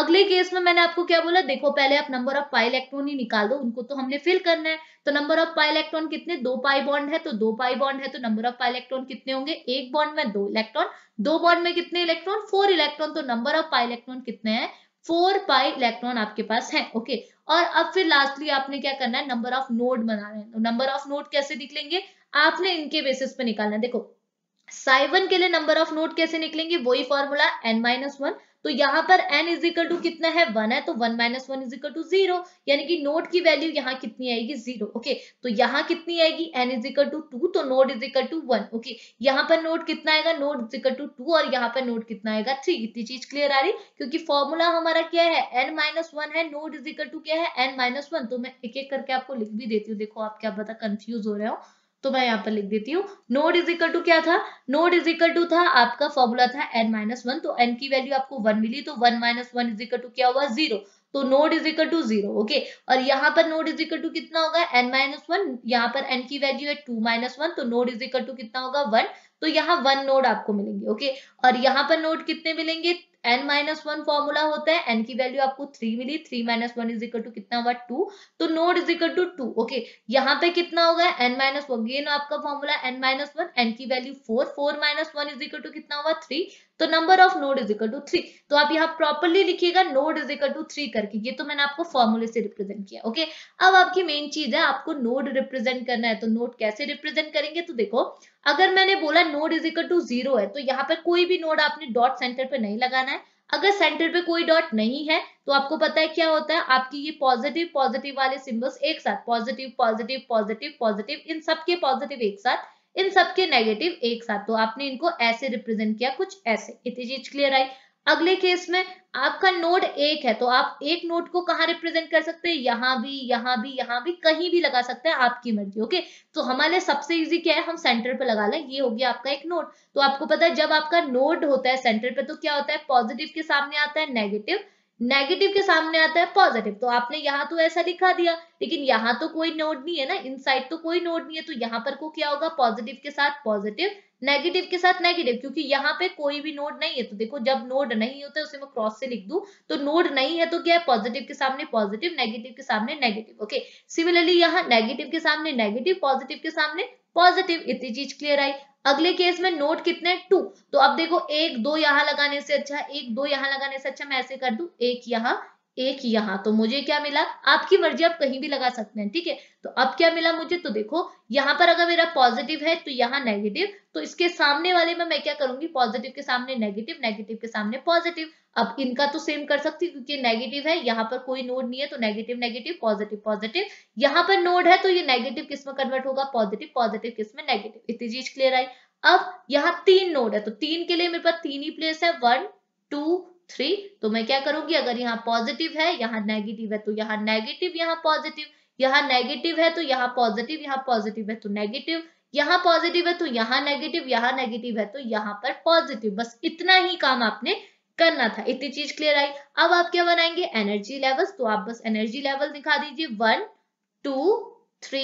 अगले केस में मैंने आपको क्या बोला देखो पहले आप नंबर ऑफ पाई इलेक्ट्रॉन ही निकाल दो उनको तो हमने फिल करना है तो नंबर ऑफ पाई इलेक्ट्रॉन कितने दो पाई बॉन्ड है तो दो पाई बॉन्ड है तो नंबर ऑफ पाई इलेक्ट्रॉन कितने होंगे एक बॉन्ड में दो इलेक्ट्रॉन दो बॉन्ड में कितने इलेक्ट्रॉन फोर इलेक्ट्रॉन तो नंबर ऑफ पाई इलेक्ट्रॉन कितने हैं फोर पाई इलेक्ट्रॉन आपके पास है ओके और अब फिर लास्टली आपने क्या करना है नंबर ऑफ नोड बनाना है नंबर ऑफ नोड कैसे निकलेंगे आपने इनके बेसिस पे निकालना है देखो साइवन के लिए नंबर ऑफ नोड कैसे निकलेंगे वही फॉर्मूला एन माइनस वन तो यहाँ पर n इज इक्वल टू कितना है वन है तो one minus one is equal to zero यानी कि नोट की वैल्यू यहाँ कितनी आएगी जीरो ओके तो यहाँ कितनी आएगी n is equal to two तो node is equal to one okay यहाँ पर नोट कितना आएगा node is equal to two और यहाँ पर नोट कितना आएगा थ्री इतनी चीज क्लियर आ रही क्योंकि फॉर्मूला हमारा क्या है एन माइनस वन है नोट इज इक्वल टू क्या है एन माइनस वन तो मैं एक एक करके आपको लिख भी देती हूँ देखो आप क्या पता कंफ्यूज हो रहे हो तो मैं यहाँ पर लिख देती हूँ नोड इज इक्वल टू क्या था नोड इज इक्वल टू था आपका फॉर्मूला था एन माइनस वन तो एन की वैल्यू आपको वन मिली तो one minus one is equal to क्या हुआ जीरो तो node is equal to zero okay और यहाँ पर नोड इज इक्वल टू कितना होगा एन माइनस वन यहाँ पर एन की वैल्यू है टू माइनस वन तो नोड इज इक्वल टू कितना होगा वन तो यहाँ वन नोड आपको मिलेंगे ओके और यहाँ पर नोड कितने मिलेंगे एन माइनस वन फॉर्मूला होता है एन की वैल्यू आपको थ्री मिली three minus one is equal to कितना हुआ टू तो node is equal to two okay यहाँ पे कितना होगा एन माइनस वन गेन आपका formula N minus one N की value four four minus one is equal to कितना हुआ थ्री तो number of node is equal to three तो आप यहाँ प्रॉपरली लिखिएगा node is equal to three करके ये तो मैंने आपको फॉर्मूले से रिप्रेजेंट किया ओके अब आपकी मेन चीज है आपको नोड रिप्रेजेंट करना है तो नोड कैसे रिप्रेजेंट करेंगे तो देखो अगर मैंने बोला node is equal to zero है तो यहाँ पर कोई भी नोड आपने डॉट सेंटर पर नहीं लगाना है अगर सेंटर पे कोई डॉट नहीं है तो आपको पता है क्या होता है आपकी ये पॉजिटिव पॉजिटिव वाले सिंबल्स एक साथ पॉजिटिव पॉजिटिव पॉजिटिव पॉजिटिव इन सबके पॉजिटिव एक साथ इन सबके नेगेटिव एक साथ तो आपने इनको ऐसे रिप्रेजेंट किया कुछ ऐसे इतनी चीज क्लियर आई अगले केस में आपका नोड एक है तो आप एक नोड को कहाँ रिप्रेजेंट कर सकते हैं यहाँ भी यहाँ भी यहाँ भी कहीं भी लगा सकते हैं आपकी मर्जी ओके तो हमारे लिए सबसे इजी क्या है हम सेंटर पे लगा लें ये हो गया आपका एक नोड तो आपको पता है जब आपका नोड होता है सेंटर पे तो क्या होता है पॉजिटिव के सामने आता है नेगेटिव नेगेटिव के सामने आता है पॉजिटिव तो आपने यहाँ तो ऐसा लिखा दिया लेकिन यहाँ तो कोई नोड नहीं है ना इनसाइड तो कोई नोड नहीं है तो यहाँ पर को क्या होगा पॉजिटिव के साथ पॉजिटिव नेगेटिव के साथ नेगेटिव क्योंकि यहाँ पे कोई भी नोड नहीं है तो देखो जब नोड नहीं होता है उसे मैं क्रॉस से लिख दू तो नोड नहीं है तो क्या है पॉजिटिव के सामने पॉजिटिव नेगेटिव के सामने नेगेटिव ओके सिमिलरली यहाँ नेगेटिव के सामने नेगेटिव पॉजिटिव के सामने पॉजिटिव इतनी चीज क्लियर आई अगले केस में नोट कितने टू तो अब देखो एक दो यहाँ लगाने से अच्छा एक दो यहाँ लगाने से अच्छा मैं ऐसे कर दू एक यहाँ एक यहाँ तो मुझे क्या मिला आपकी मर्जी आप कहीं भी लगा सकते हैं ठीक है तो अब क्या मिला मुझे तो देखो यहाँ पर अगर मेरा पॉजिटिव है तो यहाँ नेगेटिव तो इसके सामने वाले में मैं क्या करूंगी पॉजिटिव के सामने नेगेटिव नेगेटिव के सामने पॉजिटिव अब इनका तो सेम कर सकती क्योंकि नेगेटिव है यहाँ पर कोई नोड नहीं है तो नेगेटिव नेगेटिव पॉजिटिव पॉजिटिव यहाँ पर नोड है तो ये नेगेटिव किस में कन्वर्ट होगा पॉजिटिव पॉजिटिव किस में नेगेटिव इतनी चीज क्लियर आई अब यहाँ तीन नोड है तो तीन के लिए मेरे पास तीन ही प्लेस है वन टू थ्री तो मैं क्या करूंगी अगर यहाँ पॉजिटिव है यहाँ नेगेटिव है तो यहाँ नेगेटिव यहाँ पॉजिटिव यहाँ नेगेटिव है तो यहाँ पॉजिटिव यहाँ पॉजिटिव है तो नेगेटिव यहाँ पॉजिटिव है तो यहाँ नेगेटिव यहाँ नेगेटिव है तो यहाँ पर पॉजिटिव बस इतना ही काम आपने करना था इतनी चीज क्लियर आई अब आप क्या बनाएंगे एनर्जी लेवल्स तो आप बस एनर्जी लेवल दिखा दीजिए one two three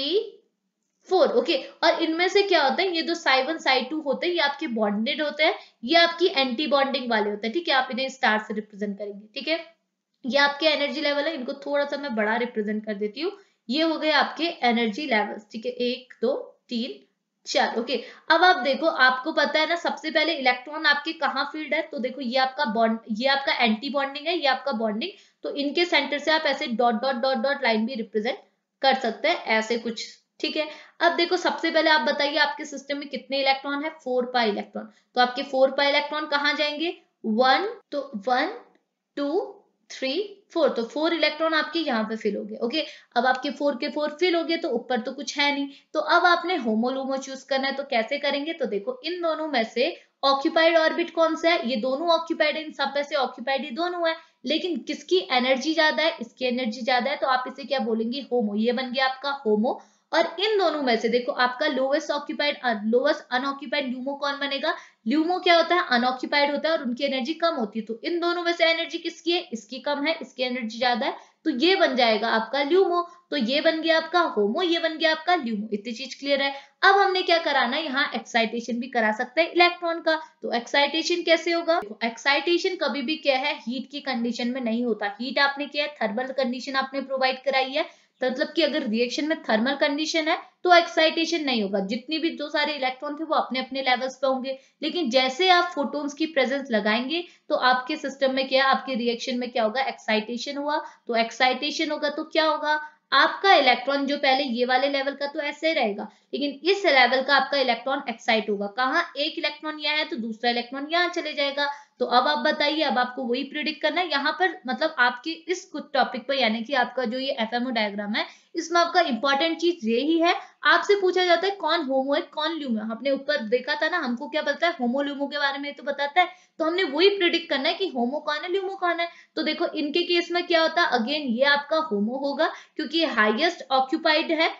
four okay और इनमें से क्या होता है ये जो साई वन साई टू होते हैं ये आपके बॉन्डेड होते हैं ये आपकी एंटी बॉन्डिंग वाले होते हैं ठीक है आप इन्हें स्टार से रिप्रेजेंट करेंगे ठीक है ये आपके एनर्जी लेवल है इनको थोड़ा सा मैं बड़ा रिप्रेजेंट कर देती हूँ ये हो गए आपके एनर्जी लेवल्स ठीक है एक दो तीन चार ओके अब आप देखो आपको पता है ना सबसे पहले इलेक्ट्रॉन आपके कहाँ फील्ड है तो देखो ये आपका बॉन्ड ये आपका एंटी बॉन्डिंग है ये आपका बॉन्डिंग तो इनके सेंटर से आप ऐसे dot dot dot dot line भी रिप्रेजेंट कर सकते हैं ऐसे कुछ ठीक है अब देखो सबसे पहले आप बताइए आपके सिस्टम में कितने इलेक्ट्रॉन है फोर पा इलेक्ट्रॉन तो आपके फोर पा इलेक्ट्रॉन कहाँ जाएंगे वन तो वन टू थ्री फोर तो फोर इलेक्ट्रॉन आपके यहाँ पे फिल हो गए ओके अब आपके फोर के फोर फिल हो गए तो ऊपर तो कुछ है नहीं तो अब आपने होमोलोमो चूज करना है तो कैसे करेंगे तो देखो इन दोनों में से ऑक्यूपाइड ऑर्बिट कौन सा है ये दोनों ऑक्यूपाइड इन सब में से ऑक्यूपाइड ये दोनों है लेकिन किसकी एनर्जी ज्यादा है इसकी एनर्जी ज्यादा है तो आप इसे क्या बोलेंगे होमो ये बन गया आपका होमो और इन दोनों में से देखो आपका lowest occupied lowest unoccupied LUMO कौन बनेगा ल्यूमो क्या होता है अनऑक्यूपाइड होता है और उनकी एनर्जी कम होती है तो इन दोनों में से एनर्जी किसकी है इसकी कम है इसकी एनर्जी ज्यादा है तो ये बन जाएगा आपका ल्यूमो तो ये बन गया आपका होमो ये बन गया आपका ल्यूमो इतनी चीज क्लियर है अब हमने क्या कराना यहाँ एक्साइटेशन भी करा सकते हैं इलेक्ट्रॉन का तो एक्साइटेशन कैसे होगा एक्साइटेशन कभी भी क्या है हीट की कंडीशन में नहीं होता हीट आपने किया है थर्मल कंडीशन आपने प्रोवाइड कराई है तो मतलब कि अगर रिएक्शन में थर्मल कंडीशन है तो एक्साइटेशन नहीं होगा जितनी भी जो सारे इलेक्ट्रॉन थे वो अपने अपने लेवल्स पे होंगे लेकिन जैसे आप फोटोन्स की प्रेजेंस लगाएंगे तो आपके सिस्टम में क्या आपके रिएक्शन में क्या होगा एक्साइटेशन हुआ तो एक्साइटेशन होगा तो क्या होगा आपका इलेक्ट्रॉन जो पहले ये वाले लेवल का तो ऐसे रहेगा लेकिन इस लेवल का आपका इलेक्ट्रॉन एक्साइट होगा कहा एक इलेक्ट्रॉन यहाँ है तो दूसरा इलेक्ट्रॉन यहाँ चले जाएगा तो अब आप बताइए अब आपको वही प्रिडिक्ट करना है यहाँ पर मतलब आपके इस कुछ टॉपिक पर यानी कि आपका जो ये एफ डायग्राम है इसमें आपका इंपॉर्टेंट चीज यही है आपसे पूछा जाता है कौन होमो है कौन ल्यूमो आपने ऊपर देखा था ना हमको क्या पता है होमो ल्यूमो के बारे में तो बताता है तो हमने वही प्रिडिक्ट करना है कि होमो कौन है ल्यूमो कौन है तो देखो इनके केस में क्या होता है अगेन ये आपका होमो होगा क्योंकि ये ऑक्यूपाइड है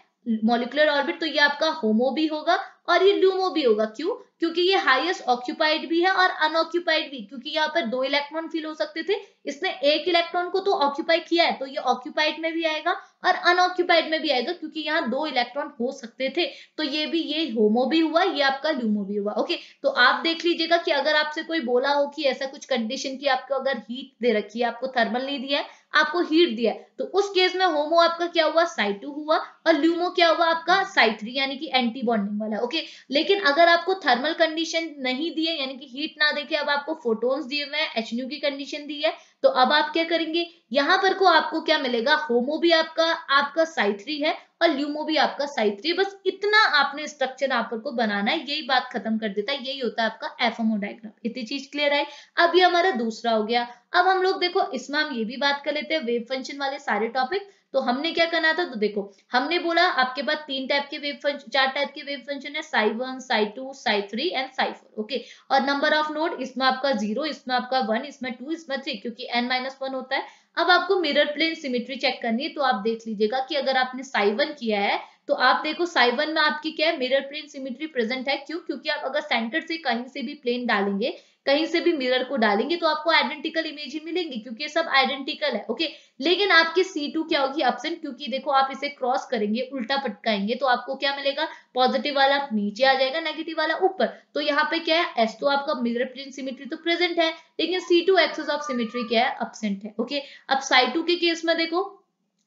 मोलिकुलर ऑर्बिट तो ये आपका होमो भी होगा और ये लूमो भी होगा क्यों क्योंकि ये हाईएस्ट ऑक्यूपाइड भी है और अनऑक्यूपाइड भी क्योंकि यहाँ पर दो इलेक्ट्रॉन फील हो सकते थे इसने एक इलेक्ट्रॉन को तो ऑक्यूपाई किया है तो ये ऑक्यूपाइड में भी आएगा और अनऑक्यूपाइड में भी आएगा क्योंकि यहाँ दो इलेक्ट्रॉन हो सकते थे तो ये भी ये होमो भी हुआ ये आपका ल्यूमो भी हुआ ओके तो आप देख लीजिएगा कि अगर आपसे कोई बोला हो कि ऐसा कुछ कंडीशन की आपको अगर हीट दे रखी है आपको थर्मल नहीं दिया है आपको हीट दिया है तो उस केस में होमो आपका क्या हुआ साइट टू हुआ और ल्यूमो क्या हुआ आपका साइट थ्री यानी कि एंटी बॉन्डिंग वाला ओके लेकिन अगर आपको थर्मल कंडीशन नहीं दिए यानी कि हीट ना देखे अब आपको फोटोन्स दिए हुए हैं एचन्यू की कंडीशन दी है तो अब आप क्या करेंगे यहां पर को आपको क्या मिलेगा होमो भी आपका आपका साइथ्री है और ल्यूमो भी आपका साइथ्री बस इतना आपने स्ट्रक्चर आप को बनाना है यही बात खत्म कर देता है यही होता है आपका एफएमओ डायग्राम इतनी चीज क्लियर आई अब ये हमारा दूसरा हो गया अब हम लोग देखो इसमें हम ये भी बात कर लेते हैं वेब फंक्शन वाले सारे टॉपिक तो हमने क्या करना था तो देखो हमने बोला आपके पास तीन टाइप के वेव फंक्शन चार टाइप के वेव फंक्शन है psi one psi two psi three and psi four okay और नंबर ऑफ नोड इसमें आपका जीरो इसमें आपका वन इसमें टू इसमें थ्री क्योंकि एन माइनस वन होता है अब आपको मिरर प्लेन सिमेट्री चेक करनी है तो आप देख लीजिएगा कि अगर आपने साई वन किया है तो आप देखो साइवन में आपकी क्या है मिरर प्लेन सिमिट्री प्रेजेंट है क्यों क्योंकि आप अगर सेंटर से कहीं से भी प्लेन डालेंगे कहीं से भी मिरर को डालेंगे तो आपको आइडेंटिकल इमेज ही मिलेंगी क्योंकि ये सब आइडेंटिकल है ओके लेकिन आपकी सी टू क्या होगी एबसेंट क्योंकि देखो आप इसे क्रॉस करेंगे उल्टा पटकाएंगे तो आपको क्या मिलेगा पॉजिटिव वाला नीचे आ जाएगा नेगेटिव वाला ऊपर तो यहाँ पे क्या है एस तो आपका मिरर प्लेन सिमिट्री तो प्रेजेंट है लेकिन C two axis of symmetry क्या है अपसेंट है ओके अब साई टू के केस में देखो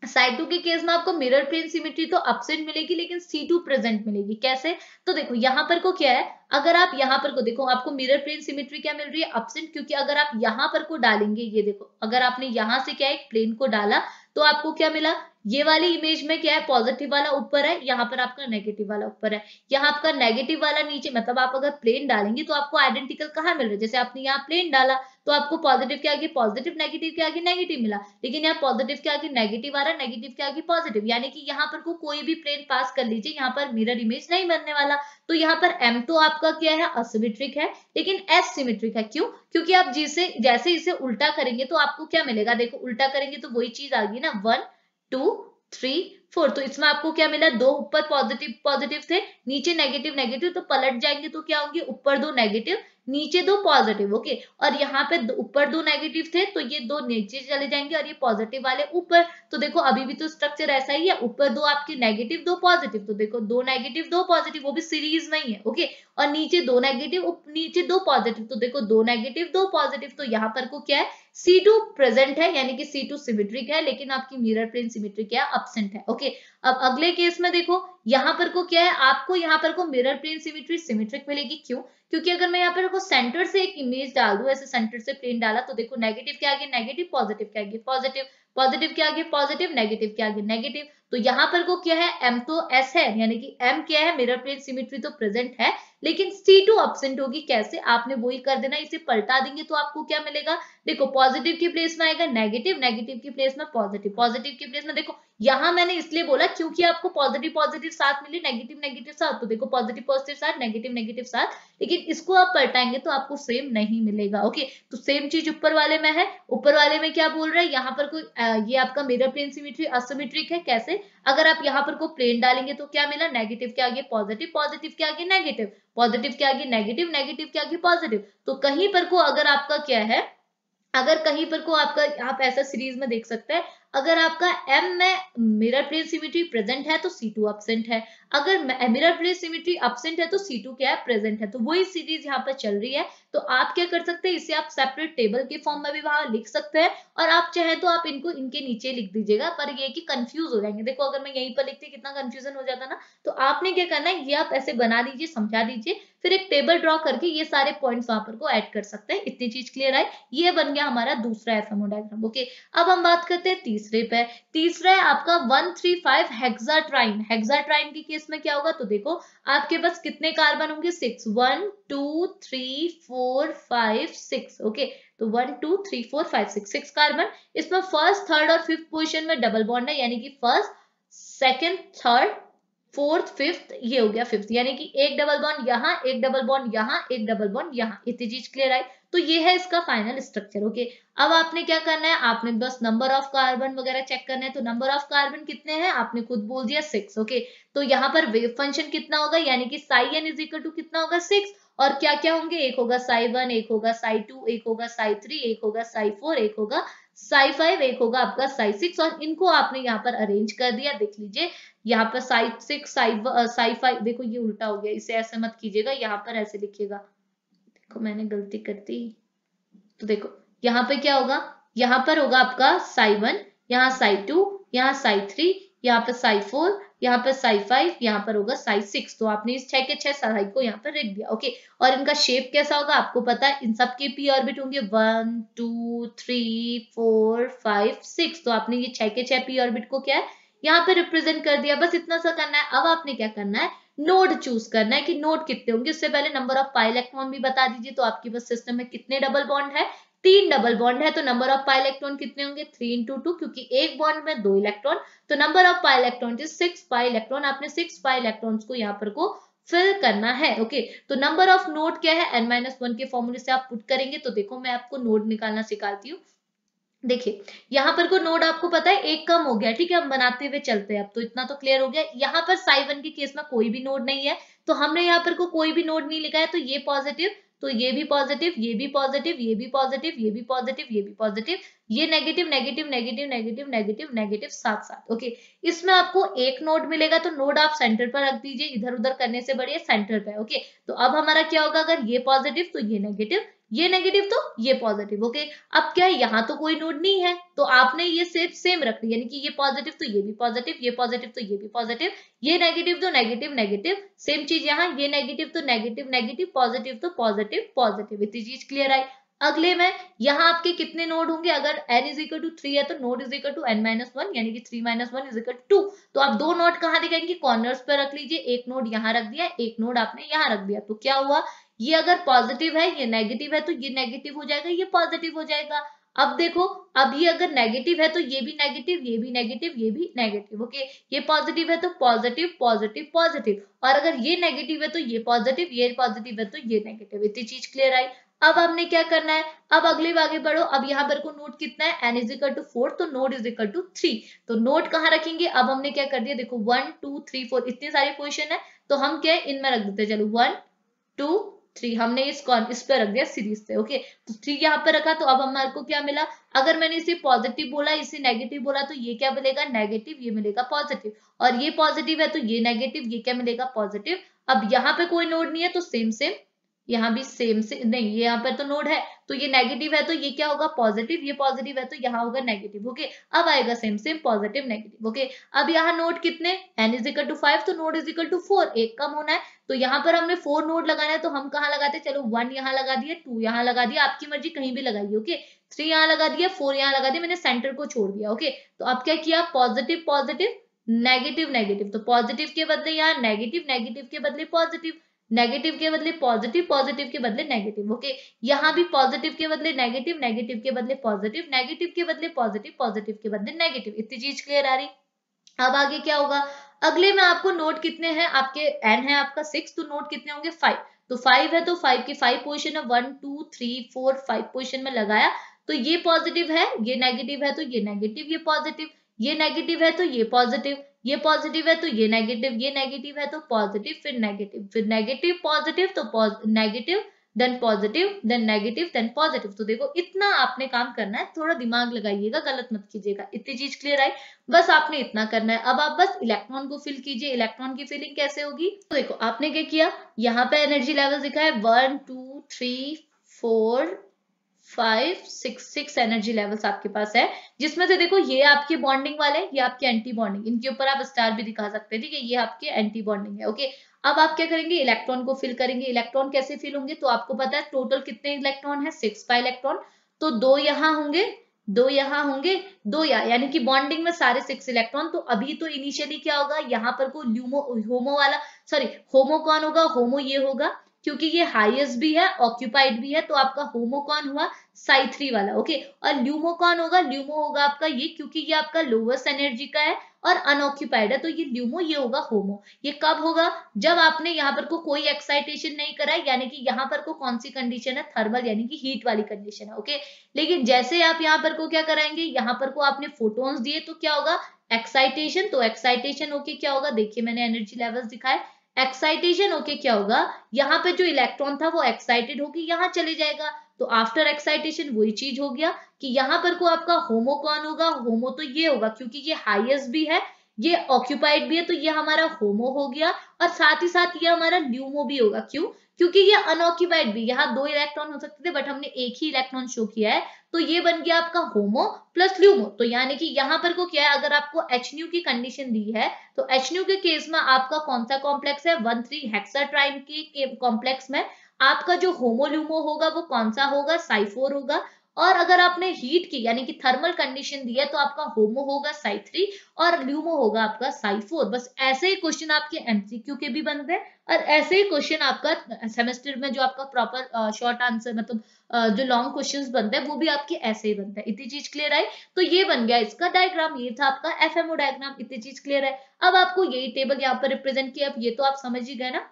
साइड टू के केस में आपको मिरर प्लेन सिमेट्री तो अपसेंट मिलेगी लेकिन सी टू प्रेजेंट मिलेगी कैसे तो देखो यहाँ पर को क्या है अगर आप यहाँ पर को देखो आपको मिरर प्लेन सिमेट्री क्या मिल रही है अपसेंट क्योंकि अगर आप यहाँ पर को डालेंगे ये देखो अगर आपने यहाँ से क्या एक प्लेन को डाला तो आपको क्या मिला ये वाली इमेज में क्या है पॉजिटिव वाला ऊपर है यहाँ पर आपका नेगेटिव वाला ऊपर है यहाँ आपका नेगेटिव वाला नीचे मतलब आप अगर प्लेन डालेंगे तो आपको आइडेंटिकल कहाँ मिल रहा है जैसे आपने यहाँ प्लेन डाला तो आपको पॉजिटिव के आगे पॉजिटिव नेगेटिव के आगे नेगेटिव मिला लेकिन यहाँ पॉजिटिव के आगे नेगेटिव आ रहा नेगेटिव के आगे पॉजिटिव यानी कि यहाँ पर को कोई भी प्लेन पास कर लीजिए यहाँ पर मिरर इमेज नहीं बनने वाला तो यहाँ पर एम तो आपका क्या है असिमेट्रिक है लेकिन एस सिमेट्रिक है क्यों क्योंकि आप जिसे जैसे इसे उल्टा करेंगे तो आपको क्या मिलेगा देखो उल्टा करेंगे तो वही चीज आ गई ना वन टू थ्री फोर तो इसमें आपको क्या मिला दो ऊपर पॉजिटिव पॉजिटिव थे नीचे नेगेटिव नेगेटिव तो पलट जाएंगे तो क्या होंगे ऊपर दो नेगेटिव नीचे दो पॉजिटिव ओके और यहाँ पे ऊपर दो नेगेटिव थे तो ये दो नीचे चले जाएंगे और ये पॉजिटिव वाले ऊपर तो देखो अभी भी तो स्ट्रक्चर ऐसा ही है ऊपर दो आपके नेगेटिव दो पॉजिटिव तो देखो दो नेगेटिव दो पॉजिटिव वो भी सीरीज में ही है ओके और नीचे दो नेगेटिव नीचे दो पॉजिटिव तो देखो दो नेगेटिव दो पॉजिटिव तो यहाँ पर को क्या है सी टू प्रेजेंट है यानी कि सी टू सिमिट्रिक है लेकिन आपकी मिरर प्लेन सिमिट्री क्या है अपसेंट है ओके अब अगले केस में देखो यहां पर को क्या है आपको यहां पर को मिरर प्लेन सिमिट्री सिमिट्रिक मिलेगी क्यों क्योंकि अगर मैं यहाँ पर को सेंटर से एक इमेज डाल दू ऐसे सेंटर से प्लेन डाला तो देखो नेगेटिव क्या आगे नेगेटिव पॉजिटिव क्या आगे पॉजिटिव पॉजिटिव क्या आगे पॉजिटिव नेगेटिव क्या आगे नेगेटिव तो यहाँ पर को क्या है एम तो एस है यानी कि एम क्या है मिरर प्लेन सिमिट्री तो प्रेजेंट है लेकिन C2 टू अपसेंट होगी कैसे आपने वही कर देना इसे पलटा देंगे तो आपको क्या मिलेगा देखो पॉजिटिव की प्लेस में आएगा नेगेटिव नेगेटिव की प्लेस में पॉजिटिव पॉजिटिव की प्लेस में देखो यहां मैंने इसलिए बोला क्योंकि आपको पॉजिटिव पॉजिटिव साथ मिले नेगेटिव नेगेटिव साथ तो देखो पॉजिटिव पॉजिटिव साथ नेगेटिव नेगेटिव साथ लेकिन इसको आप पलटाएंगे तो आपको सेम नहीं मिलेगा ओके तो सेम चीज ऊपर वाले में है ऊपर वाले में क्या बोल रहा है यहाँ पर कोई ये आपका मेरा प्लेन सिमेट्री है कैसे अगर आप यहाँ पर को प्लेन डालेंगे तो क्या मिला नेगेटिव के आगे पॉजिटिव पॉजिटिव के आगे नेगेटिव पॉजिटिव के आगे नेगेटिव नेगेटिव के आगे पॉजिटिव तो कहीं पर को अगर आपका क्या है अगर कहीं पर को आपका आप ऐसा सीरीज में देख सकते हैं अगर आपका एम में मिरर प्लेन सिमिट्री प्रेजेंट है तो सी टू अपसेंट है अगर मिरर प्लेन सिमिट्री अपसेंट है तो सी टू क्या है प्रेजेंट है तो वही सीरीज यहाँ पर चल रही है तो आप क्या कर सकते हैं इसे आप सेपरेट टेबल के फॉर्म में भी वहां लिख सकते हैं और आप चाहे तो आप इनको इनके नीचे लिख दीजिएगा पर ये कि कंफ्यूज हो जाएंगे देखो अगर मैं यहीं पर लिखती कितना कंफ्यूजन हो जाता ना तो आपने क्या करना है ये आप ऐसे बना दीजिए समझा दीजिए फिर एक टेबल ड्रॉ करके ये सारे पॉइंट वहां पर को एड कर सकते हैं इतनी चीज क्लियर आए ये बन गया हमारा दूसरा एफएमओ डायग्राम ओके अब हम बात करते हैं तीसरे पे तीसरा है आपका वन थ्री 135 हेक्साट्राइन हेक्साट्राइन के केस में क्या होगा तो देखो आपके पास कितने कार्बन होंगे six one two three four four five six okay तो one two three four five six six carbon इसमें फर्स्ट थर्ड और फिफ्थ पोजिशन में डबल बॉन्ड है यानी कि first second third fourth fifth ये हो गया फिफ्थ यानी कि एक डबल बॉन्ड यहाँ एक डबल बॉन्ड यहाँ एक डबल बॉन्ड यहाँ इतनी चीज क्लियर आई तो ये है इसका फाइनल स्ट्रक्चर ओके अब आपने क्या करना है आपने बस नंबर ऑफ कार्बन वगैरह चेक करना है तो नंबर ऑफ कार्बन कितने हैं आपने खुद बोल दिया सिक्स ओके तो यहाँ पर वेव फंक्शन कितना होगा यानी कि साइन इज इक्वल टू कितना होगा सिक्स और क्या क्या होंगे एक होगा साई वन एक होगा साई टू एक होगा साई थ्री एक होगा साई फोर एक होगा साई फाइव एक होगा आपका साई सिक्स और इनको आपने यहाँ पर अरेंज कर दिया देख लीजिए यहाँ पर psi six psi psi five देखो ये उल्टा हो गया इसे ऐसे मत कीजिएगा यहाँ पर ऐसे लिखिएगा देखो मैंने गलती कर दी तो देखो यहाँ पे क्या होगा यहाँ पर होगा आपका साई वन यहाँ साई टू यहाँ साई थ्री यहाँ पर साई फोर यहाँ पर साई फाइव यहाँ पर होगा साई सिक्स तो आपने इस छह के छह साई को यहाँ पर रख दिया ओके और इनका शेप कैसा होगा आपको पता है इन सब के पी ऑर्बिट होंगे one two three four five six तो आपने ये छह के छह पी ऑर्बिट को क्या है यहाँ पे रिप्रेजेंट कर दिया बस इतना सा करना है अब आपने क्या करना है नोड चूज करना है कि नोड कितने होंगे उससे पहले नंबर ऑफ पाई इलेक्ट्रॉन भी बता दीजिए तो आपके पास सिस्टम में कितने डबल बॉन्ड है तीन डबल बॉन्ड है तो नंबर ऑफ पाई इलेक्ट्रॉन कितने होंगे थ्री इंटू टू क्योंकि एक बॉन्ड में दो इलेक्ट्रॉन तो number of pi electron six pi electron आपने सिक्स पाई इलेक्ट्रॉन को यहाँ पर को फिल करना है ओके तो नंबर ऑफ नोट क्या है एन माइनस वन के फॉर्मूले से आप पुट करेंगे तो देखो मैं आपको नोट निकालना सिखाती हूँ देखिए यहाँ पर को नोड आपको पता है एक कम हो गया ठीक है हम बनाते हुए चलते हैं अब तो इतना तो क्लियर हो गया यहाँ पर साइवन के केस में कोई भी नोड नहीं है तो हमने यहाँ पर को कोई भी नोड नहीं लिखा है तो ये पॉजिटिव तो ये भी पॉजिटिव ये भी पॉजिटिव ये भी पॉजिटिव ये भी पॉजिटिव ये भी पॉजिटिव ये negative negative negative negative negative negative साथ साथ ओके इसमें आपको एक नोड मिलेगा तो नोड आप सेंटर पर रख दीजिए इधर उधर करने से बढ़िया सेंटर पर ओके तो अब हमारा क्या होगा अगर ये पॉजिटिव तो ये नेगेटिव ये नेगेटिव तो ये पॉजिटिव ओके अब क्या है यहाँ तो कोई नोड नहीं है तो आपने ये सिर्फ सेम रख लिया यानी कि ये पॉजिटिव तो ये भी पॉजिटिव ये पॉजिटिव तो ये भी पॉजिटिव ये नेगेटिव तो नेगेटिव नेगेटिव सेम चीज यहाँ ये नेगेटिव तो नेगेटिव नेगेटिव पॉजिटिव तो पॉजिटिव पॉजिटिव इतनी चीज क्लियर आई अगले में यहाँ आपके कितने नोड होंगे अगर n is equal to three है तो node is equal to N minus one यानी कि three minus one is equal to तो आप दो नोड कहाँ दिखाएंगे कॉर्नर्स पर रख लीजिए एक नोड यहाँ रख दिया एक नोड आपने यहाँ रख दिया तो क्या हुआ ये अगर पॉजिटिव है ये नेगेटिव है तो ये नेगेटिव हो जाएगा ये पॉजिटिव हो जाएगा अब देखो अब ये अगर नेगेटिव है तो ये भी नेगेटिव ये भी नेगेटिव ये भी नेगेटिव ओके ये पॉजिटिव है तो पॉजिटिव पॉजिटिव पॉजिटिव और अगर ये नेगेटिव है तो ये पॉजिटिव ये पॉजिटिव है तो ये नेगेटिव इतनी चीज क्लियर आई अब हमने क्या करना है अब अगले आगे बढ़ो अब यहाँ पर को नोट कितना है N is equal to four तो node is equal to three तो नोट कहाँ रखेंगे अब हमने क्या कर दिया देखो वन टू थ्री फोर इतनी सारी क्वेश्चन है तो हम क्या है इनमें रख देते हैं चलो वन टू थ्री हमने इस इस पर रख दिया सीरीज से ओके तो थ्री यहाँ पर रखा तो अब हमारे को क्या मिला अगर मैंने इसे पॉजिटिव बोला इसे नेगेटिव बोला तो ये क्या मिलेगा नेगेटिव ये मिलेगा पॉजिटिव और ये पॉजिटिव है तो ये नेगेटिव ये क्या मिलेगा पॉजिटिव अब यहाँ पे कोई नोड नहीं है तो सेम सेम यहाँ भी सेम से नहीं यहाँ पर तो नोड है तो ये नेगेटिव है तो ये क्या होगा पॉजिटिव ये पॉजिटिव है तो यहाँ होगा नेगेटिव ओके अब आएगा same same positive negative okay अब यहाँ नोट कितने N is equal to five तो node is equal to four एक कम होना है तो यहाँ पर हमने फोर नोट लगाना है तो हम कहाँ लगाते चलो वन यहाँ लगा दिया टू यहाँ लगा दिया आपकी मर्जी कहीं भी लगाइए ओके थ्री यहाँ लगा दिया फोर यहाँ लगा दिया मैंने सेंटर को छोड़ दिया ओके तो अब क्या किया पॉजिटिव पॉजिटिव नेगेटिव नेगेटिव तो पॉजिटिव के बदले यहाँ नेगेटिव नेगेटिव के बदले पॉजिटिव नेगेटिव के बदले पॉजिटिव पॉजिटिव के बदले नेगेटिव ओके यहाँ भी पॉजिटिव के बदले नेगेटिव नेगेटिव के बदले पॉजिटिव नेगेटिव के बदले पॉजिटिव पॉजिटिव के बदले नेगेटिव इतनी चीज क्लियर आ रही अब आगे क्या होगा अगले में आपको नोट कितने हैं आपके एन है आपका सिक्स तो नोट कितने होंगे फाइव तो फाइव है तो फाइव की फाइव पोजिशन है one two three four five position में लगाया तो ये पॉजिटिव है ये नेगेटिव है तो ये नेगेटिव ये पॉजिटिव ये नेगेटिव है तो ये पॉजिटिव ये पॉजिटिव है तो ये नेगेटिव ये नेगेटिव है तो पॉजिटिव फिर नेगेटिव फिर नेगेटिव पॉजिटिव तो negative then positive then negative then positive तो देखो इतना आपने काम करना है थोड़ा दिमाग लगाइएगा गलत मत कीजिएगा इतनी चीज क्लियर आई बस आपने इतना करना है अब आप बस इलेक्ट्रॉन को फिल कीजिए इलेक्ट्रॉन की फिलिंग कैसे होगी तो देखो आपने क्या किया यहाँ पे एनर्जी लेवल दिखा है one two three four five six six energy levels आपके पास है जिसमें से देखो ये आपके बॉन्डिंग वाले ये आपके एंटी बॉन्डिंग इनके ऊपर आप स्टार भी दिखा सकते हैं ठीक है ये आपके एंटी बॉन्डिंग है ओके अब आप क्या करेंगे इलेक्ट्रॉन को फिल करेंगे इलेक्ट्रॉन कैसे फिल होंगे तो आपको पता है टोटल कितने इलेक्ट्रॉन है सिक्स फाइव इलेक्ट्रॉन तो दो यहाँ होंगे दो यहाँ होंगे दो यहाँ यानी कि बॉन्डिंग में सारे सिक्स इलेक्ट्रॉन तो अभी तो इनिशियली क्या होगा यहाँ पर को ल्यूमो होमो वाला सॉरी होमो कौन होगा होमो ये होगा क्योंकि ये हाइएस्ट भी है ऑक्यूपाइड भी है तो आपका होमोकॉन हुआ साइथ्री वाला ओके और ल्यूमोकॉन होगा ल्यूमो होगा आपका ये क्योंकि ये आपका लोवेस्ट एनर्जी का है और अनऑक्यूपाइड है तो ये ल्यूमो ये होगा होमो ये कब होगा जब आपने यहाँ पर को कोई एक्साइटेशन नहीं करा यानी कि यहाँ पर को कौन सी कंडीशन है थर्मल यानी कि हीट वाली कंडीशन है ओके लेकिन जैसे आप यहाँ पर को क्या कराएंगे यहाँ पर को आपने फोटोन्स दिए तो क्या होगा एक्साइटेशन तो एक्साइटेशन होके क्या होगा देखिए मैंने एनर्जी लेवल्स दिखाए एक्साइटेशन होके क्या होगा यहाँ पे जो इलेक्ट्रॉन था वो एक्साइटेड होके यहाँ चले जाएगा तो आफ्टर एक्साइटेशन वही चीज हो गया कि यहाँ पर को आपका होमो कौन होगा होमो तो ये होगा क्योंकि ये हाइएस्ट भी है ये ऑक्यूपाइड भी है तो ये हमारा होमो हो गया और साथ ही साथ ये हमारा ल्यूमो भी होगा क्यों क्योंकि ये अनऑक्यूपाइड भी यहाँ दो इलेक्ट्रॉन हो सकते थे बट हमने एक ही इलेक्ट्रॉन शो किया है तो ये बन गया आपका होमो प्लस ल्यूमो तो यानी कि यहाँ पर को क्या है अगर आपको एच न्यू की कंडीशन दी है तो एच न्यू के केस में आपका कौन सा कॉम्प्लेक्स है वन थ्री हेक्साट्राइन के कॉम्प्लेक्स में आपका जो होमोल्यूमो होगा वो कौन सा होगा साइफोर होगा और अगर आपने हीट की यानी कि थर्मल कंडीशन दी है तो आपका होमो होगा साई थ्री और ल्यूमो होगा आपका साई फोर बस ऐसे ही क्वेश्चन आपके एमसीक्यू के भी बनते हैं और ऐसे ही क्वेश्चन आपका सेमेस्टर में जो आपका प्रॉपर शॉर्ट आंसर मतलब जो लॉन्ग क्वेश्चंस बनते हैं वो भी आपके ऐसे ही बनते हैं इतनी चीज क्लियर आई तो ये बन गया इसका डायग्राम ये था आपका एमओ डायग्राम इतनी चीज क्लियर है अब आपको यही टेबल यहाँ पर रिप्रेजेंट किया अब ये तो आप समझ ही गए ना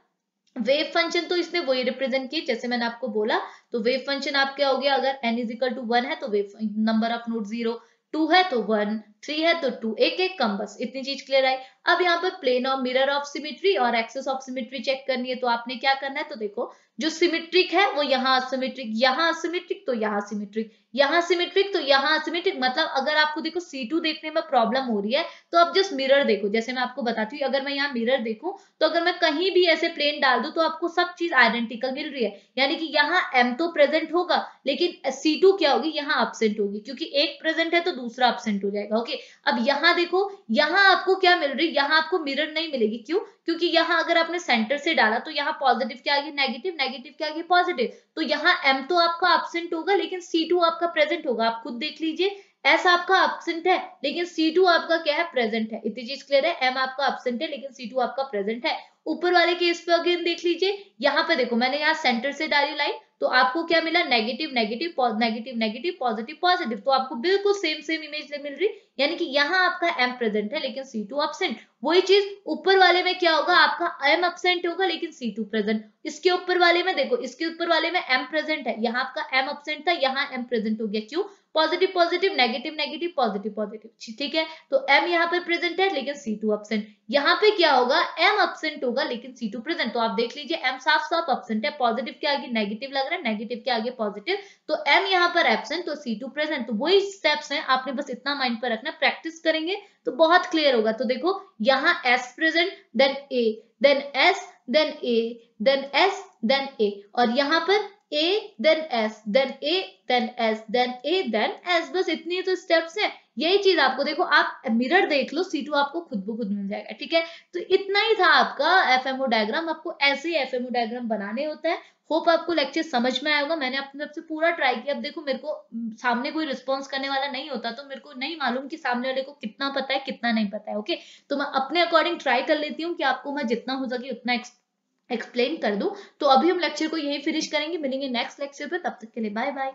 वेव फंक्शन तो इसने वही रिप्रेजेंट किए जैसे मैंने आपको बोला तो वेव फंक्शन आप क्या हो गया अगर N is equal to one है तो wave number of node zero two है तो वन थ्री है तो टू एक एक कम बस इतनी चीज क्लियर आई अब यहाँ पर प्लेन और मिरर ऑफ सिमिट्री और एक्सेस ऑफ सिमिट्री चेक करनी है तो आपने क्या करना है तो देखो जो सिमिट्रिक है वो यहाँ सिमिट्रिक यहाँ सिमिट्रिक तो यहाँ सिमिट्रिक यहाँ सिमेट्रिक तो यहाँ सिमेट्रिक मतलब अगर आपको देखो सी टू देखने में प्रॉब्लम हो रही है तो आप जस्ट मिरर देखो जैसे मैं आपको बताती हूँ अगर मैं यहाँ मिरर देखूँ तो अगर मैं कहीं भी ऐसे प्लेन डाल दू तो आपको सब चीज आइडेंटिकल मिल रही है यानी कि यहाँ M तो प्रेजेंट होगा लेकिन C2 क्या होगी यहाँ अपसेंट होगी क्योंकि एक प्रेजेंट है तो दूसरा अपसेंट हो जाएगा ओके अब यहाँ देखो यहाँ आपको क्या मिल रही है यहाँ आपको मिरर नहीं मिलेगी क्यों क्योंकि यहाँ अगर आपने सेंटर से डाला तो यहाँ पॉजिटिव क्या आगे नेगेटिव नेगेटिव क्या आगे पॉजिटिव तो यहाँ एम तो आपका अपसेंट होगा लेकिन सी टू आपका आपका प्रेजेंट होगा आप खुद देख लीजिए एस आपका एबसेंट है लेकिन सी टू आपका क्या है प्रेजेंट है इतनी चीज क्लियर है एम आपका एबसेंट है लेकिन सी टू आपका प्रेजेंट है ऊपर वाले केस पे अगेन देख लीजिए यहाँ पे देखो मैंने यहाँ सेंटर से डाली लाइन तो आपको क्या मिला negative negative negative negative positive positive तो आपको बिल्कुल सेम सेम इमेज मिल रही यानी कि यहाँ आपका एम प्रेजेंट है लेकिन सी टू अपसेंट वही चीज ऊपर वाले में क्या होगा आपका एम अपसेंट होगा लेकिन सी टू प्रेजेंट इसके ऊपर वाले में देखो इसके ऊपर वाले में एम प्रेजेंट है यहाँ आपका एम अपसेंट था यहाँ एम प्रेजेंट हो गया क्यों positive positive negative negative positive positive ठीक है तो एम यहाँ पर प्रेजेंट है लेकिन सी टू अपसेंट यहाँ पे क्या होगा एम अपसेंट होगा लेकिन सी टू प्रेजेंट तो आप देख लीजिए एम साफ साफ अपसेंट है पॉजिटिव के आगे नेगेटिव लग रहा है नेगेटिव के आगे पॉजिटिव तो एम यहाँ पर एबसेंट तो सी टू प्रेजेंट तो वही स्टेप्स हैं आपने बस इतना माइंड पर रखना प्रैक्टिस करेंगे तो बहुत क्लियर होगा तो देखो यहाँ S present then A then S then A then S then A और यहाँ पर A then S then A then S then A then S बस इतनी तो steps हैं यही चीज आपको देखो आप मिरर देख लो सी आपको खुद ब मिल जाएगा ठीक है तो इतना ही था आपका एफएमओ डायग्राम आपको ऐसे ही एफएमओ डायग्राम बनाने होते हैं होप आपको लेक्चर समझ में आएगा मैंने अपने आपसे पूरा ट्राई किया अब देखो मेरे को सामने कोई रिस्पॉन्स करने वाला नहीं होता तो मेरे को नहीं मालूम कि सामने वाले को कितना पता है कितना नहीं पता है ओके तो मैं अपने अकॉर्डिंग ट्राई कर लेती हूँ कि आपको मैं जितना हो सके उतना एक्सप्लेन कर दूं तो अभी हम लेक्चर को यही फिनिश करेंगे मिलेंगे नेक्स्ट लेक्चर पर तब तक के लिए बाय बाय